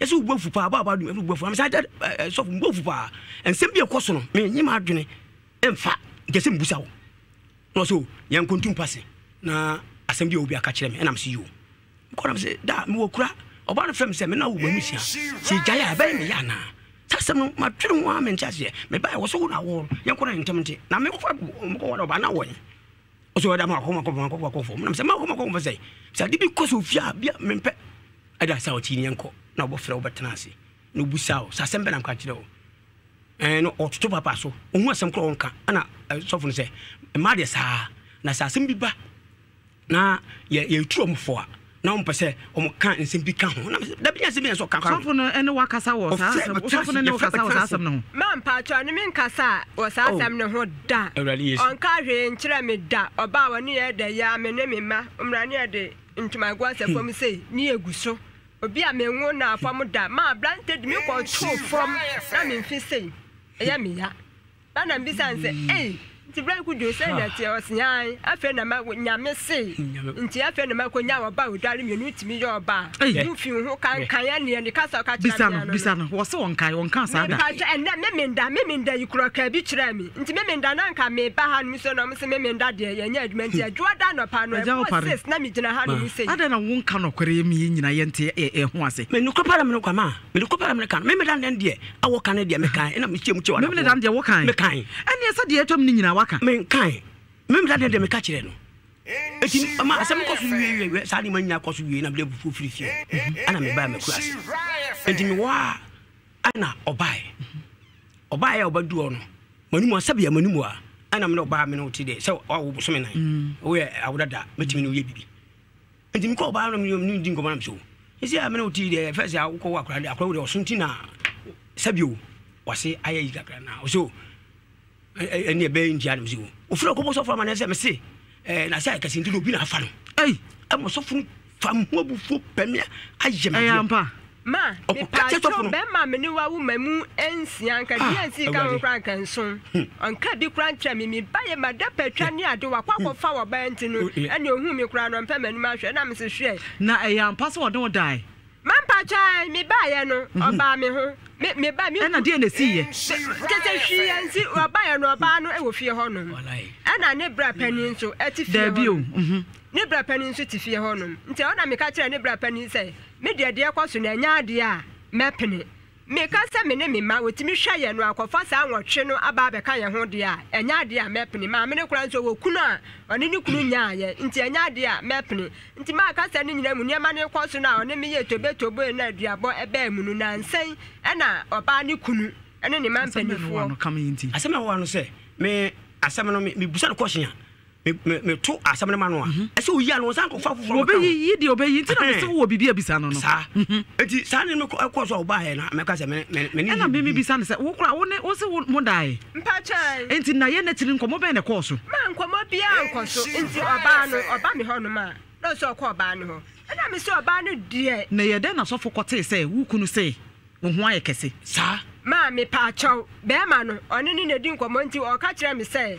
Speaker 2: yɛsɛ wobu afu paa baba dum yɛsɛ wobu agya sɔfo mbu afu paa nsɛm bi ɛkɔ so no menye adwene ɛmfa nkyɛ sɛ mbusa wo na ɔsɛ yɛn kontum pase na asɛm bi a obi aka kyerɛ me ɛnam sɛ yio mekɔnam sɛ da mewɔ kura ɔba no fɛm sɛ me na wo mamu sia sɛ gyae a ɛbɛyɛ meyɛ anaa saa no matwere ho a mente aseɛ mebaɛ wɔ sɛ wo na yɛnkɔ no ntɛm nte na mekɔwada ɔba na wɔnyɛ ɔsɛ wɔda ma akɔmakɔfɔ sɛ ma sɛ sɛ ade bi kɔ sɛ ofie a bia mempɛ ɛda sɛ wɔkyi neɛnkɔ na wɔbɛfrɛ wobɛtena ase na ɔbusa wo sɛ asɛm bɛ na nka kyerɛ wo eh, no ɔtoto papa so ɔhu asɛm korɔ wɔnka ana eh, sɔfo no sɛ mmaa deɛ saa na sɛ asɛm bi ba na yɛturo ɔmfoɔ a na ɔmpɛ sɛ ɔmo ka nsɛm bi ka ho dabi nyɛ sɛ bi yɛ sɛ ɔka ka ho sɔfo no wakasa wɔ saa asɛm no ho
Speaker 1: mampa atwa no menkasa wɔ saa oh. asɛm no ho da ɔnka hwee nkyerɛ me da ɔba a wɔne yɛ da yɛ me ne me ma mmara ne yɛde ntomagoa sɛ sei ne yɛgu so obi a menwo na afam da ma abrante de me kɔ too fam na memfi sei ɛyɛ meya na na mbisa n sɛ ei nti bere ku dwo sɛ na tie afei na ma nyame se nti afei na ma ko nya ɔba odware mmienu tumi yɛ ɔba mu fi ho kankan ya ne ne kasa ka kyerɛ no wɔ
Speaker 2: se wɔn kan saa da
Speaker 1: ɛnɛ me yi kura bi kyerɛ me nti me me nda na nka me ba ha no so na mo se me me adwuma nti hmm. adwa da no pa no ɛfɔ sis na me gyina ha no mu se ada na
Speaker 2: wɔn ka no kwere mi nyina yɛ nti ɛ ho ase me nukɔ para me no kwama me nukɔ para me kan me me dan deɛ awɔ kan deɛ me ɛna me mu kyɛ wa me me deɛ wɔ kan me kan ɛne sɛ deɛ waka menkae memda deɛ deɛ meka kyerɛ no ɛti ma asɛm kɔ so wiewie saa ne manya kɔ so wie na mede bufo firi fie mhm, ana mebaa makura ase enti mewɔ a ana ɔbae ɔbaeɛ a ɔbɛduɔ no manimu a sɛbea manimu a ana mene ɔbaa mene wote deɛ sɛ wawo bosome nan mm. woyɛ awodada mɛtumi ne woyɛ bibi enti mekɔ ɔbaa no mene di nkɔmmɔ nam sɛ o ɛsi a mene wote deɛ ɛfɛ sɛ wokɔ wɔ akora de akora wo deɛ ɔso nti na sɛbio wɔse ayɛ yi kakra na ɔsɛ ɛne ɛbɛyɛ ntia no sɛ ɔfiri kɔbɔ sɔfo ama no sɛ mese na sɛ ɛkɛse nti no obi na afa no ɛma sɔfo no fa ho abufuo pɛme a ayɛ madeɛ
Speaker 1: ma mepatwɛ bɛma mene wa wo ma mu ansia nka biansi ka ho kora nka nson ɔnka bi kora nkyerɛ me meba yɛ madapa atwa ne ade wakɔ akɔfa wɔ baa nti no ɛne ɔhu me kora no ɔmpɛ m'anim ahwɛ na mese hwɛ na ɛyɛ ampa sɛ wɔde wo dae mampatwa me baeɛ no ɔbaa mhm. me ho ɛna deɛ na sii yɛ tete nti no ɔbaa no e fie hɔ ɛna ne bra nso e fie hɔ mhm. ne bra nso te fie nti ɔna meka kyerɛ ne bra sɛ me kɔ na ɛnyɛ adeɛ a mɛpene meka sɛ me ne me ma wɔtumi hwɛ yɛ no akɔfa saa nwɔtwe no aba abɛka yɛn ho deɛ a ɛnyɛ adeɛ a mɛpene maame ne kora nso wɔ kunu a ɔne ne kunu nyaayɛ nti ɛnyɛ adeɛ a mɛpene nti maa kasa no nyina mu nneɛma no kɔ so no a ɔne meyɛ tobetoboe no aduabɔ ɛbɛɛ mu no nansɛn ɛna ɔbaa ne kunu ɛne ne ma
Speaker 2: mpanimfoɔ asɛm na wɔwa no sɛ me asɛm no mebusa no kɔhye a meto asɛm no ma no a mhm. ɛsɛ oyi a no ɔsan kɔfa foforɔobɛyiyi deɛ obɛyi nti na mesɛ wowɔ biribi a bisa no no saa mhm. nti saa ne mekɔ so a wobaɛ no mɛka sɛ ɛna meme bisa no sɛ wo kora wo se mo
Speaker 1: nti
Speaker 2: na yɛ no akyiri nkɔmmɔ bɛɛ ne kɔɔ so
Speaker 1: ma nkɔ so nti no ɔba hɔ na ɔsɛ ɔkɔ ɔbaa no hɔ ɛna sɛ no
Speaker 2: na yɛdɛn nasɔfo kɔtee sɛ wo kunu sɛ wo ho ayɛ kɛse
Speaker 1: saa maa mepaakyɛw bɛɛma no ɔne ne nadi nkɔmmɔ nti ɔka kyerɛ sɛ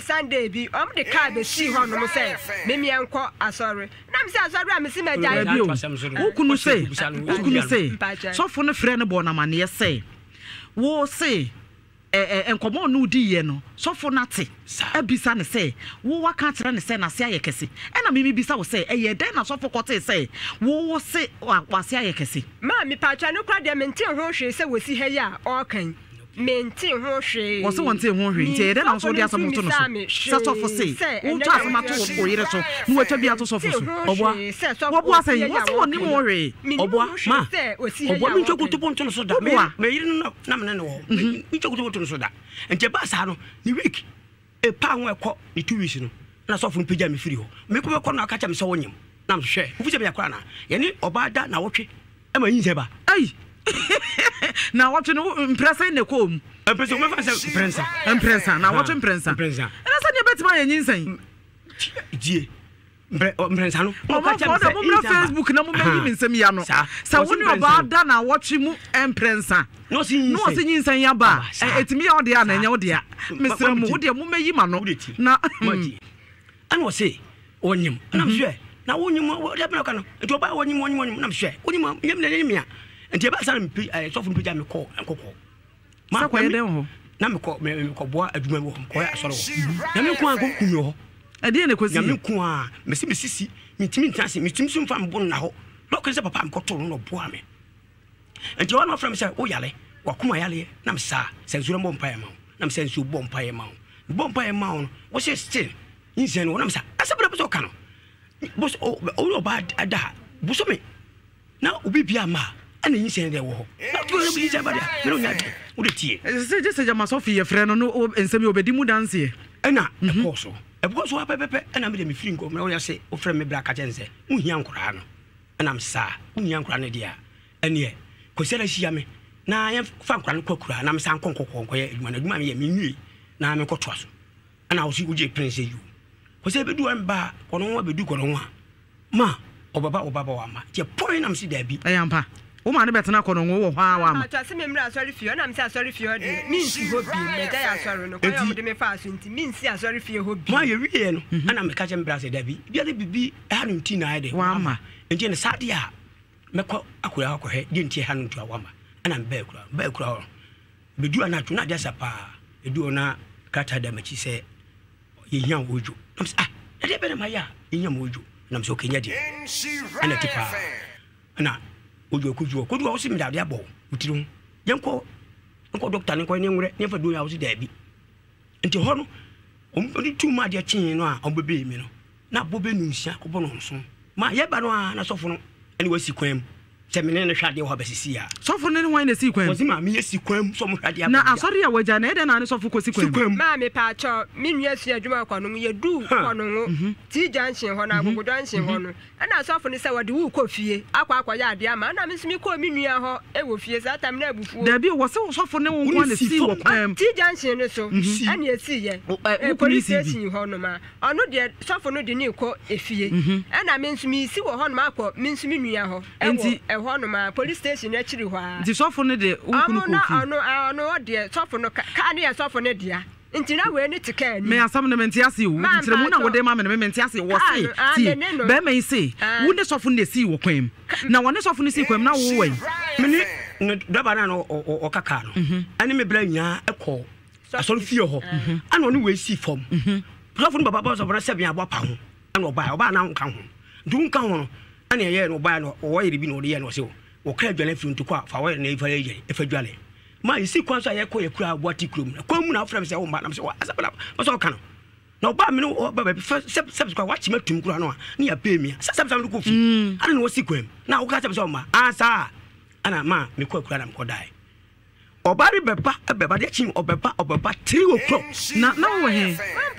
Speaker 1: sunday bi ɔmo de kaa si hɔ nom sɛ memiɛ nkɔ asɔre na asɔre a mesi magyae wokunu
Speaker 2: se wokunu se sɔfo no frɛ no bɔ namaneɛ sɛ wo se nkɔmɔ no di yɛ no sɔfo na ate ne kyerɛ ne ayɛ kɛse ɛna mimi bisa wo ɛyɛ
Speaker 1: na sɔfo se ayɛ kɛse maa deɛ mente ho hwee wɔ sɛ wɔnte ho hwee nti ɛdɛ na nso wode asɛm to no so sɛ sɔfo se wotwa asɛm ato wo yere so
Speaker 2: na watwa bi ato sɔfo so ɔboa wɔboa sɛ wɔ sɛ wɔnim wo hwee ɔboa ma ɔboa mentwa kotobo nto no so da woboa meyere no na mene ne wɔ mentwa kotobo nto no so da nti ɛbaa no ne week ɛpa ho ɛkɔ ne two weeks no na sɔfo no pagya me firi hɔ mekɔbɛkɔ no aka kyɛ me sɛ wonyem na mehwɛ wofisɛ meyɛkora na yɛne ɔbaa da na wotwe ɛma nyi sɛ ba ai (laughs) na wɔtwe no mprɛsa ne kɔɔ mu mprɛsa na wɔtwe mprɛsa ɛna sɛ deɛ bɛtumi ayɛ nyinsɛn die mprɛnsa no ɔmɔfɔ dɛ mommra facebook na momɛyi me nsɛm ya no sɛ wo ne ɔbaa da na wɔtwe mu mprɛnsa na ɔse nyinsɛn yɛ ba a ɛtumi yɛ wodeɛ a na ɛnyɛ wodeɛ a mesrɛ mu wodeɛ momɛyi ma no na mm. ɛne ɔse ɔnyim nam mhm. hwɛ na wonyim dɛ bɛna ka no nti ɔbaa wɔnyim wɔnyim wɔnyim nam hwɛ wonyim yɛm na ɛnyɛ mia nti ɛbɛsa eh, eh, na sɔfo no pagya mekɔ
Speaker 1: nkɔkɔ
Speaker 2: na mekɔboa adwuma wɔ mekɔyɛ asɔre hɔ a nkɔkum hɔ ɛdeɛ a mɛsɛ mesisi metumi ntena metumi so mfa mebo nna hɔ lɔkere sɛ papa mekɔtoo no na ɔboa me nti ɔno ɔfrɛ me sɛ woyale wakoma yaleɛ na mesaa sɛ nsuo no bɔ ma wo na mesɛ nsuo bɔ mpayɛ ma wo bɔ mpayɛ ma wo no wɔhyɛ still nsɛ no wɔ na mesa asɛbɛda ɔka no ada ma ɛna yi sɛn dɛ wɔ hɔ turo bi sɛ bada n'o o de tie. ɛsɛ jɛ sɛ jama sɔfin yɛ fɛrɛ no n'o nsɛm yɛ o bɛ di mu danseɛ. ɛna mhm. ɛkɔ so ɛkɔ so wa pɛpɛpɛ ɛna mi de mi firi nkɔ mɛ o yɛ se o fɛrɛ mi bila kakyɛ nsɛ n hiya nkɔraa no ɛna mi saa n hiya nkɔraa no di a ɛniɛ kò sɛ ɛdɛ si ya mi na yɛ fa nkɔraa no kɔ na mi san kɔ nkɔkɔ nkɔ yɛ edwuma na edwuma mi na mi kɔ to a so ɛna o si o je prince yi o kò sɛ ebi du wɔn ba kɔnɔ wɔn ebi du kɔnɔ wɔn a ma ɔbaba ɔbaba wa ma tiɛ pɔn yi na mi si daabi. ɛyàn pa wo maa ne bɛ tena kɔ no wo wɔ hɔ a ah, wa ma.
Speaker 1: atwa sɛ mmerɛ asɔre fie ɔnam sɛ asɔre fie hɔ deɛ eh, mensi hɔ bi mɛgya yɛ asɔre no kɔyɛ ɔmde me fa so nti
Speaker 2: mensi asɔre fie hɔ bi. mo ayɛ wieɛ no ana mhm. meka kyɛ mbrɛ sɛ dabi biara biribi ɛha no nti naayɛ dɛ wama nti ne saa deɛ a mɛkɔ akɔyɛ akɔhɛ deɛ nti ɛha no ntu a wama ɛna mbɛɛ kura mbɛɛ kura hɔ bɛdu ana atwo na adeɛ sa paa ɛdu ɔna kata da m'akyi sɛ yɛhia wɔdwo na ah, a yɛhia ma wɔdwo ojú ojú ojú wa wosi mirade abɔ wotiri ho yɛnkɔ nkɔ dɔkta ne nkɔ ne nwerɛ ne yɛfa do yɛ awosi daabi nti hɔ no ɔmde tu mu adeɛ kyee no a ɔmbɛbɛɛ mi no na abɔ bɛ nunsia kɔbɔ no nso ma yɛba no a na sɔfo no ɛne wasi kwan mu sɛ mene no hwadeɛ hɔ bɛsisi ya? sɔfo no ne hwan na sii
Speaker 1: kwan mɔsi maame yɛ si
Speaker 2: kwan mu sɛ mohwadeɛ na
Speaker 1: asɔre a wɔagya na ɛdɛn na ne sɔfo kɔsi kwan mu maa mepɛ akyɛw me nua sua adwuma kɔ no yɛduu kɔ no ho tii junction hɔ no agogo junction hɔ no ɛna asɔfo no sɛ wɔde wo kɔ fie akɔ akɔyɛ adeɛ ama ɛna me nso mekɔɔ me nua hɔ ɛwɔ fie saa tam no abufuo daabi wɔ sɛ sɔfo ne wo nkoa na sii wɔ kwan mu tii junction no so ɛne ɛsiiyɛ police station hɔ nom a ɔno deɛ sɔfo no de ne kɔ hɔnom a police station akyiri hɔ a. nti
Speaker 2: sɔfo no de wokunu sɔfo
Speaker 1: no kaa no yɛ sɔfo no dea nti na wee ne ti ni. mɛ
Speaker 2: na mɛ ase wo nti mu na wɔde ma mɛ na ase wɔ se tie bɛrima yi se wo ne sɔfo no esi wɔ kwan mu na wɔn ne sɔfo no si kwan mu na wo yi. mini ne dɔba naa ɔka kaa no mhm. ɛne mi bila nyinaa ɛkɔ asɔrɔ fie hɔ mhm. ɛna ɔne wee si fam mhm. sɔfo no baba bɔ sɔfo sɛbi abɔ pa ho ɛna ɔbaa ɔbaa naa nka ho nti nka ho no. ɛne ɛyɛ no ɔbaa no ɔwɔyɛ de bi na ɔde yɛ no ɔsɛ wɔkra adwane firi ntokɔ a fa wɔyɛ no ɛfa yɛ ɛfa dwale ma ɛsi kwan so a yɛkɔ yɛkura aboa te kurom na kwan mu na afrɛ me sɛ womba nam sɛ asɛbla ɔsɛ ɔka no na ɔbaa me no baabi sɛbs kwa wakye ma tum kura no a ne yɛpɛ mi a no kɔ fie mm. ana na wɔsi kwan na woka sɛbsɛ ɔma ansaa ana ma mekɔ akura na mekɔdae ɔbaa re bɛpa bɛba deɛ kyi ɔbɛpa ɔbɛpa 3 o'clock na wowɔ he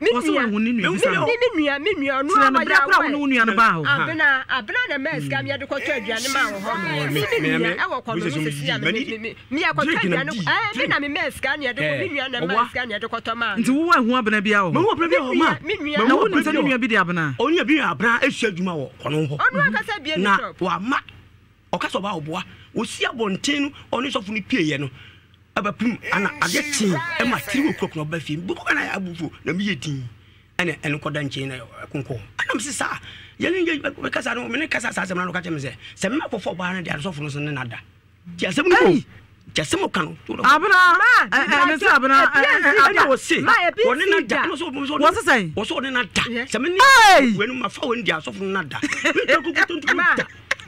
Speaker 1: mi nua mi nua mi nua nu ama ya wa ye abena abena na mɛ sika mi yɛde kɔtɔ aduane ma wɔ hɔ mi mi nua ɛwɔ kɔmi mi sisi na mi mi mi yɛ kɔtɔ aduane ɛɛ mi eh, eh. na mi mɛ sika ni yɛde kɔ mi nua na mɛ sika ni yɛde kɔtɔ ma. nti wo
Speaker 2: wa ehun abena bi awɔ. mɛ wo abena bi awɔ ma mi nua na wo ni sɛ ni nua bi di abena. o nua bi yɛ abena esu adwuma wɔ kɔnɔ hɔ. ɔnu
Speaker 1: akasa bie mi sɔ. na
Speaker 2: wa ma ɔkasa ɔba ɔboa osi abɔnten no ɔne sɔfo ni pie yɛ no abapum ana ade kyee ɛma tiri wɔ kuro kuna ɔba fie boko ana abufo na mi yɛ din ɛna ɛno kɔda nkyɛn na ɛkonkɔ ɛnam sɛ saa yɛne yɛ kasa no mene kasa saa asɛm na no ka kyɛ sɛ sɛ mema kɔfɔ ɔbaa no de adesɔfo no so ne nada nti asɛm no kɔ jasɛm ka no abenaɛsɛ abenaɛnewɔsewɔsɛ ɔne nada sɛ mene wɛnmafa wɛne de asɔfo no nada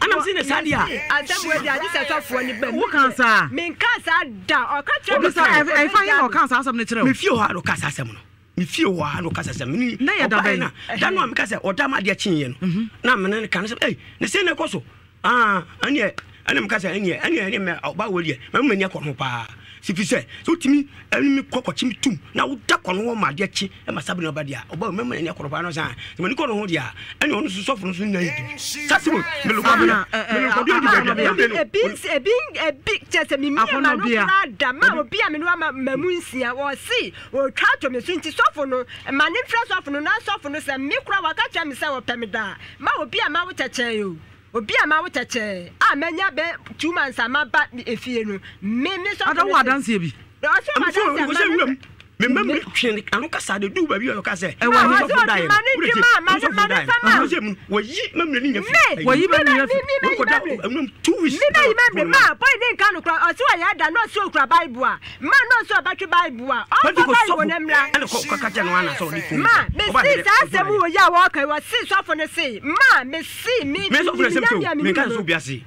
Speaker 2: anam si ne sadeɛ a sɛ sɔfoɔ ne bam woka saa
Speaker 1: menka saa da ɔka kyerɛɛfa
Speaker 2: ɔka saa asɛm no kyerɛ mefie hɔ a kasa asɛm no mefie hɔ a kasa asɛm ne yɛdabaɛ na da no a meka sɛ ɔda ma adeɛ kyeeɛ no mhm. na mene ne ka no sɛ ei ne sei ne kɔ so ah, ɛneɛ ɛne meka sɛ ɛneɛ ɛneɛ ɛneɛ ɔba wɔdiɛ mamma ni akɔ ho paa sifi sɛ sɛ wotumi ɛnimi tum na woda kɔno wɔ ma adeɛ kye ɛma sabere ɔba deɛ ɔba mɛma ɛni akɔrɔba no saa sɛmani kɔ no ho deɛ ɛne ɔno so sɔfo no so nyina yɛdi sasebo
Speaker 1: melokɔdeɛdibɛdɛmɛmu nsia wɔse ɔtwa atɔ me so nti sɔfo no ma ne mfrɛ sɔfo no na sɔfo no sɛ me kora waka kyerɛ me sɛ wɔpɛ me daa ma obi a ma wokyɛkyɛe o obi a ma wo tɛkyɛ a mɛnya bɛ two months a ma ba efie no mi mi sɔ. adanwo adansi ebi. ɔsɛ ɔmadansi a ma mi
Speaker 2: mema mi twene ano kasa de du baabi ɔka sɛ ɛwɔ ne sɔfo da yɛ wodɛsɛ mu wɔyi ma mmerɛ ne nyafi wɔyi ma mmerɛ fi wɔkɔda ɛmunam two weeks mi bɛyi ma mmerɛ ma
Speaker 1: boy ne nka no kora ɔsi wɔ yɛ ada nɔɔsi okura baibu a ma nɔɔsi ɔbɛtwe baibu a ɔnfa baibu ne mla ɛna kɔ
Speaker 2: kaka kyɛ no ana sɛ ɔde kun
Speaker 1: ma mesi saa asɛm wɔ yi a wɔɔka wɔ si sɔfo ne si ma mesi mi mi nyamia mi mi ma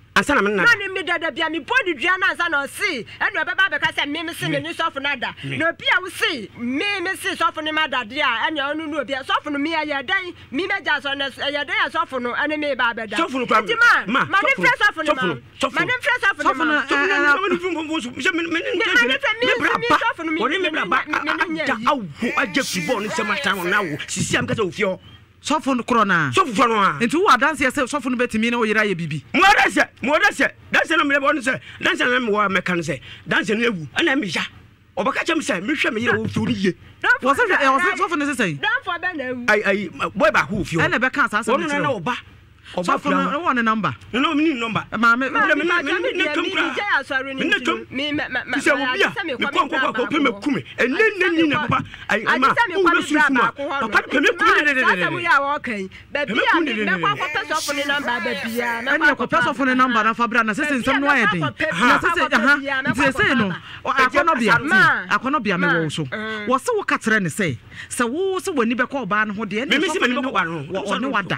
Speaker 1: ansa na menna na mi dada bia mi body dua na ansa na osi e no beba beka se me me se me ni sofo na da na obi a osi me me se sofo ni mada de a ene onu no obi a sofo no me ya dan mi me ja so na ya dan ya sofo no ene me ba beda sofo no kwa ma ma ne fre sofo no ma ne fre sofo no ma sofo na na woni
Speaker 2: fun fun so me me me me bra ba woni me bra ba aja awu aja football ni se ma tan na wo sisi am ka se ofio sɔfo no korɔ naa sɔfo fɔ no a nti wo adanseɛ sɛ sɔfo no bɛtumi ne wo yerɛ ayɛ bibi mo adansɛ mo adansɛ dansɛ na mi no sɛ dansɛ na mewɔ mɛka no sɛ dansɛ no awu ɛna meya ɔbɛka kyɛ m sɛ mehwɛ me yerɛ wo fio no ye sɔfo no sesɛi bɔɛ baako wo fio ɛna bɛka saa sɛ ɔno na na ɔba ọba fila ọba wọn ni nọmba. nínú omi a mi kọ nkọ kọ pe mi kum no akɔnɔbea akɔnɔbea mi wɔ so wɔ sɛ wɔ katsirɛ ni sɛ sɛ wɔ sɛ wɔ ni ɔbaa ni ho deɛ ɛni sɔfin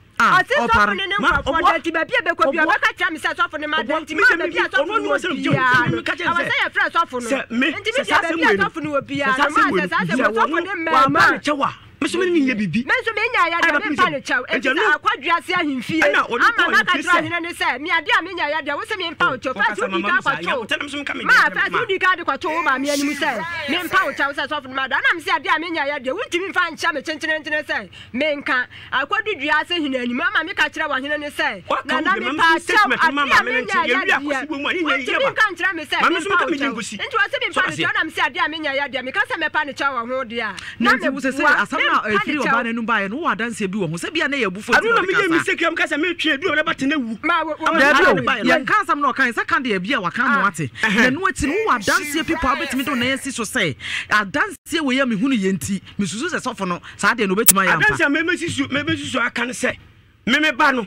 Speaker 1: Ah, ɔsi sɔfo ni ne nkɔfo dɛnti bɛbi ebeko bi ɔbɛka kyerɛ mi sɛ sɔfo ni ma dɛnti ma bɛbi a sɔfo ni wo biya no abasa yɛ fira sɔfo no nti mi di bɛbi a sɔfo ni wo biya no maa sɛ sase wo sɔfo ni mɛɛma. mɛso mene meyɛ biribi mɛso menyaeɛ deɛ memfa no eh, kyɛw ɛnti eh, sɛ akwadwease ahemfie ama na akakyerɛ ɔhene ne sɛ meade a menyaeɛ deɛ wo sɛ memfa wo kyɛw fɛse wodi ka kwatwomaa fɛse wodi ka de kwatwo wo maame anim sɛ memfa wo kyɛw sɛ sɔfo no mada nam sɛ ade a menyaeɛ deɛ wontumi mfa nkyɛ me kyenkyenenkyene sɛ menka akwadu duase hene anim ama meka kyerɛ wɔhene ne sɛ nana mepa kyɛw ade a menyaeɛ deɛ wontumi nka nkyerɛ me sɛ memfa wo kyɛw nti wɔ sɛ memfa no kyɛw nam sɛ ade a menyaeɛ deɛ meka sɛ mɛpa no kyɛw wɔ ho deɛ a na mewoa na ɛfiri ɔba no
Speaker 2: anum baeɛ uh-huh. no wowɔ adanseɛ bi wɔ ho sɛ bia na yɛabu fo ɛno na meyɛ mistake am ka sɛ metwe aduo na bɛtena wu yɛnka asɛm na ɔkae sɛ ka deɛ bia waka mo ate yɛno akyi no wowɔ adanseɛ pipa wobɛtumi de wonayɛ si so sɛ adanseɛ wɔyɛ mehunu yɛ nti mesusu sɛ sɔfo no saa deɛ no wobɛtumi ayɛ adanseɛ mɛmɛsi so aka no sɛ meme ba no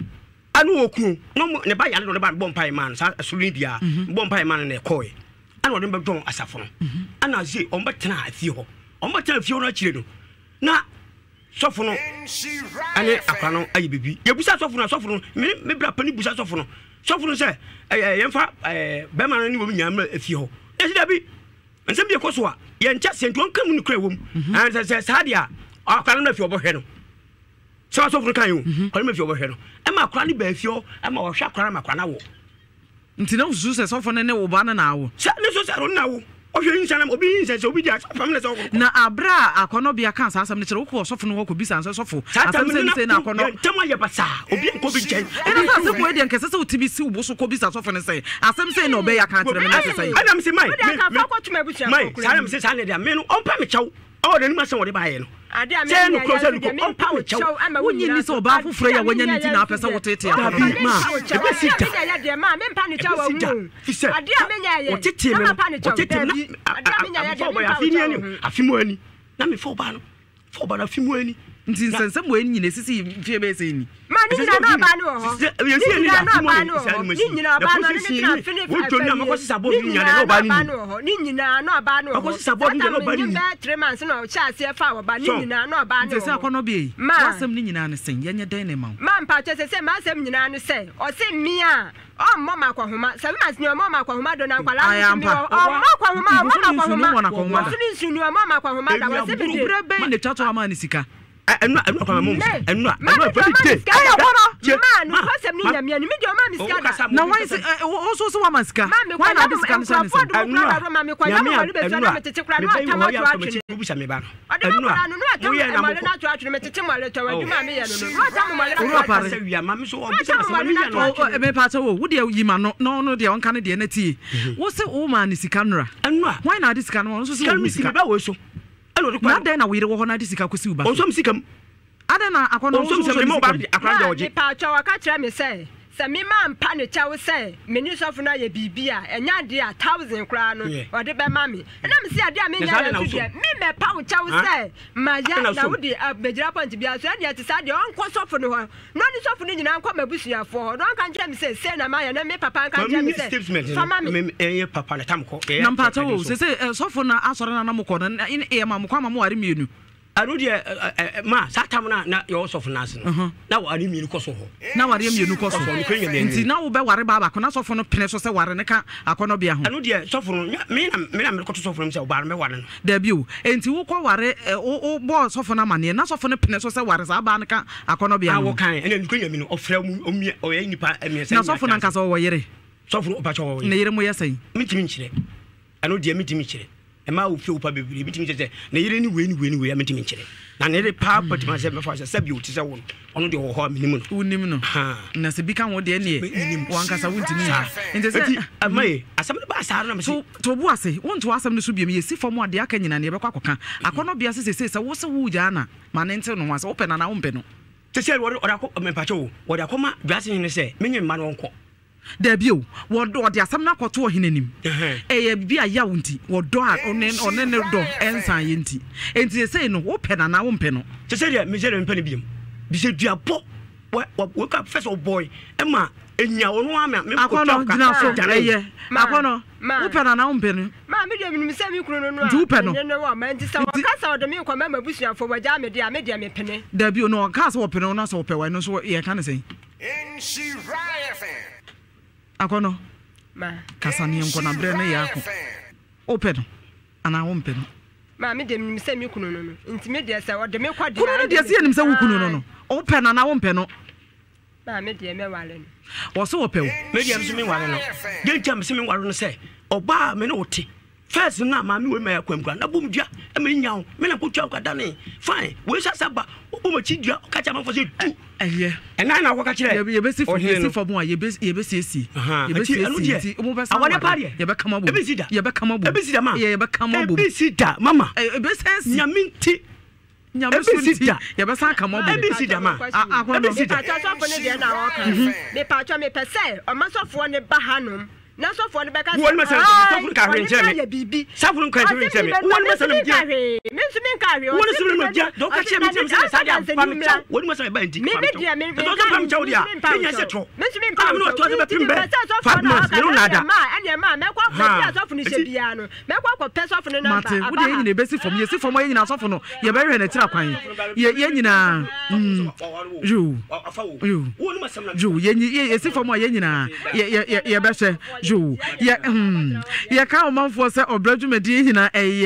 Speaker 2: ane wɔkunu ne ba yare no ne ba bɔ mpae ma no saa asore biaa bɔ mpae ma no na ɛkɔɛ ana ɔde bɛdɔn asafo no ana se ɔmbɛtena afie hɔ ɔmbɛtena afie hɔ no no na sɔfo no ɛne akwa no ayɛ bibi yɛbusa sɔfo no a sɔfo no me bra pani busa sɔfo no sɔfo no sɛ yɛmfa bɛrima no ne wɔm nyinaa mmra afie hɔ ɛsi da nsɛm bi ɛkɔ so a yɛnkyɛ sɛnti ɔnka mu no kura wɔm mhm. sɛ saa deɛ a akwa no no afie ɔbɔhwɛ no sɛ wasɔfo no kan o mhm. akwa no ɔbɔhwɛ no ɛma akwa no ba hɔ ɛma akwa no ma akwa no awɔ nti na wosusu sɛ sɔfo no ne wo ba no na awo sɛ ne so sɛ na awo na sɛ ɔkɔ. na abira akɔnɔbea saa sɛm ne kyerɛ wokɔ ɔsɔfo no wɔkɔ bisa nsɛ sɔfo asɛm sɛ nsɛn na akɔnɔ. ntɛm sɛ deɛ nkɛsɛ sɛ wotumi si wo so kɔ bisa sɔfo no sɛ asɛm sɛ na ɔbɛyɛ aka kyerɛ me na sɛ sɛ ɔwɔ de anum wɔde baayɛ no sɛ no kuro sɛ nuko ɔmpa wo kyɛw wonyini sɛ ɔbaa foforɔ yɛ a wɔnya ne nti na apɛ sɛ wotete dabi ɛbɛsi gya ɛbɛsi gya
Speaker 1: wɔtete me no wɔtete me na
Speaker 2: afi mu ani na mefa ɔbaa no fa ɔbaa no afi mu ani nti eh, nsɛnsɛm wɔ nyina ɛsisi mfie bɛɛ sɛ ni ma nyina na ɔba no wɔ ne nyina ne sɛ akɔnɔ bie nyinaa no sɛn yɛnyɛ dɛn ne ma
Speaker 1: sɛ sɛ nyinaa no sɛ ɔse mmea ọmọ ma ma sinmi ọmọ ma kọ homa do ma kọ homa
Speaker 2: ne twa ama ne sika. ɛnu ɛnu akɔ mɛmu ɛnu a ɛnu a fɛn te ɛyɛ kɔnɔ maa nu kɔsɛm ni nyamia ni
Speaker 1: mi di o maa mi sika da na wɔn si ɛ o so so
Speaker 2: wa ma sika wɔn na di sika nisɛn nisɛn ɛnu a nyamia ɛnu a mɛ bɛyi wɔ yɛ fɔ mɛ ti bubu sami ba ɛnu a mu yɛ namu kɔ olu apare mɛ paata wo wo deɛ yi ma no na ɔno deɛ ɔnka ne deɛ ne tie wo se o maa ni sika nura ɛnu a wɔn na di sika no wɔn nso si wɔn mu sika na dɛn na wɔ hɔ na de sika kɔsi wo ba sikam
Speaker 1: adɛn na akɔnɔ wo so so kyerɛ me sɛ. sɛ mema mpa ne kyɛw sɛ meni sɔfo no ayɛ biribi a ɛnyɛ adeɛ a thousand koraa no ɔde bɛma me ɛna mese adeɛ a menyɛ yɛ deɛ memɛpa wo kyɛw sɛ mayɛ na wode bɛgyira pɔnte biara so ɛdeɛ te saa deɛ ɔnkɔ sɔfo no hɔ na ɔne sɔfo no nyinaa nkɔ mabusuafoɔ hɔ na ɔnka nkyerɛ me sɛ sei na mayɛ na me papa nka nkyerɛ me sɛ fama
Speaker 2: meyɛ papa sɛ sɛ sɔfo no asɔre no na mokɔ no ɛyɛ ma mokɔ ama moware mmienu ano deɛ ma saa tam no na yɛwɔ sɔfo no ase no uh-huh. na wareɛ mmienu kɔ so hɔ na wareɛ mmienu kɔ so na wobɛware baabako na sɔfo no pene so sɛ ware ne ka akɔnnɔbea ho ɛno deɛ sɔfo no mena mekɔto sɔfo no m sɛ wobaa no mɛware no daabi o enti wokɔ ware wobɔɔ sɔfo no amanneɛ na sɔfo no pene so sɛ ware saa baa no ka akɔnnɔbea ho wɔkae ɛne nukɔ nyami no ɔfrɛ ɔyɛ nnipa miɛsɛna sɔfo no ankasa wɔwɔ yere sɔfo no ɔpakyɛ wɔwɔ yere ne yere mo yɛ sɛn metumi nkyerɛ ɛno deɛ metumi kyerɛ ɛma wo fie wo pa bebree bitumi kyerɛ sɛ na yere ne wei ne wei ne wei a metumi nkyerɛ na ne de paa patima sɛ mɛfa sɛ sɛbi wote sɛ wo no ɔno deɛ wɔ hɔ a menim no wonim no na sɛ bi ka wo deɛ neɛ wankasa wontimi nti sɛ amaye asɛm no ba saa no na mese to bo ase wonto asɛm no so biam yɛsi fam a deɛ aka nyina ne yɛbɛkɔ akɔka akɔnɔ bia sɛ sɛsei sɛ wo sɛ woogyaa na ma ne nte no ho asɛ wopɛ nana wompɛ no te sɛ wɔde akɔ mempakyɛ wo wɔde akɔma duase hene sɛ menye mma no ɔnkɔ dabi o wɔdɔ ɔde asɛm no akɔto ɔhene nim ɛyɛ biribi a yaw nti wɔdɔ a ɔne ne dɔ ɛnsan yɛ nti enti ɛsɛi no wopɛ no anaa wompɛ no kyɛ sɛ deɛ mehyɛ deɛ mempɛ no biam bisɛ duabɔ wɔka fɛ sɛ ɔbɔe ɛma ɛnya ɔno ama akɔnɔ gyina so ɛyɛ akɔnɔ wopɛ no anaa wompɛ no
Speaker 1: maa mi deɛ minim sɛ mi kuro no nti wopɛ no nti sɛ wɔka sɛ ɔde me nkɔ mama busuafo wɔgya me deɛ a me deɛ mepene
Speaker 2: dabi o no ɔka sɛ wɔpene wo no sɛ wɔpɛ wae no nso yɛka ne sɛn akɔnɔ kasa ne yɛnkɔ na berɛ no yɛ akɔ wopɛ no anaa wompɛ no
Speaker 1: maame deɛ menim sɛ me kunu no no nti me deɛ sɛ ɔde me kɔ dekunu no deɛ sɛ yɛnim sɛ wo kunu no
Speaker 2: no wopɛ no anaa wompɛ no
Speaker 1: maame deɛ mɛware no
Speaker 2: wɔ sɛ wɔpɛ wo me deɛ mso meware no gyentia me sɛ meware no sɛ ɔbaa me ne wo te first na maame wei ma yɛ kwankura na bom dua ɛma nya wo me na nkotwa wokada ne fine wei sɛ sɛ ba wobɔmakyi dua woka kyɛ amafo sɛ du ɛyɛ ɛna na wɔka kyerɛ yɛbɛsi fa mu a yɛbɛsiesie yɛbɛsiesie nti wobɛsawade padeɛ yɛbɛka ma bom ɛbɛsi da yɛbɛka ma bom ɛbɛsi da ma yɛbɛka ma bom ɛbɛsi da mama
Speaker 1: ɛbɛsɛsi nyame nti
Speaker 2: ɛbɛsi da yɛbɛsan ka mɔ bɔ ɛbɛsi da ma ɛbɛsi da
Speaker 1: mepatwɔ mepɛ sɛ ɔmasɔfoɔ ne ba hanom na sɔfo no bɛka wɔn mɛ sɛ sɔfo nka hwee nkyɛn mi sɔfo nka hwee nkyɛn mi wɔn mɛ sɛ nimdiya mɛnsumi nka hwee wɔn sɛ nimdiya dɔw ka kyerɛ mi kyerɛ mi sɛ saa de afa mi kyɛw
Speaker 2: wɔn mɛ sɛ ɛbɛn di fa mi kyɛw dɔw ka fa mi kyɛw de a ne nyɛ sɛ tɔ a mi n'o tɔ de bɛ pin bɛ fa mi ma yɛrɛ n'a da
Speaker 1: mate wo de yɛ nyina
Speaker 2: ebesi fam yɛsi fam yɛ nyina asɔfo no yɛbɛhwɛ ne tira kwan yɛ yɛ nyinaa yo yo yo yɛsi fam a yɛ nyinaa yɛ yɛ yɛbɛhwɛ e a yɛka ɔmanfoɔ sɛ ɔbrɛ dwumadie nyinaa ɛyɛ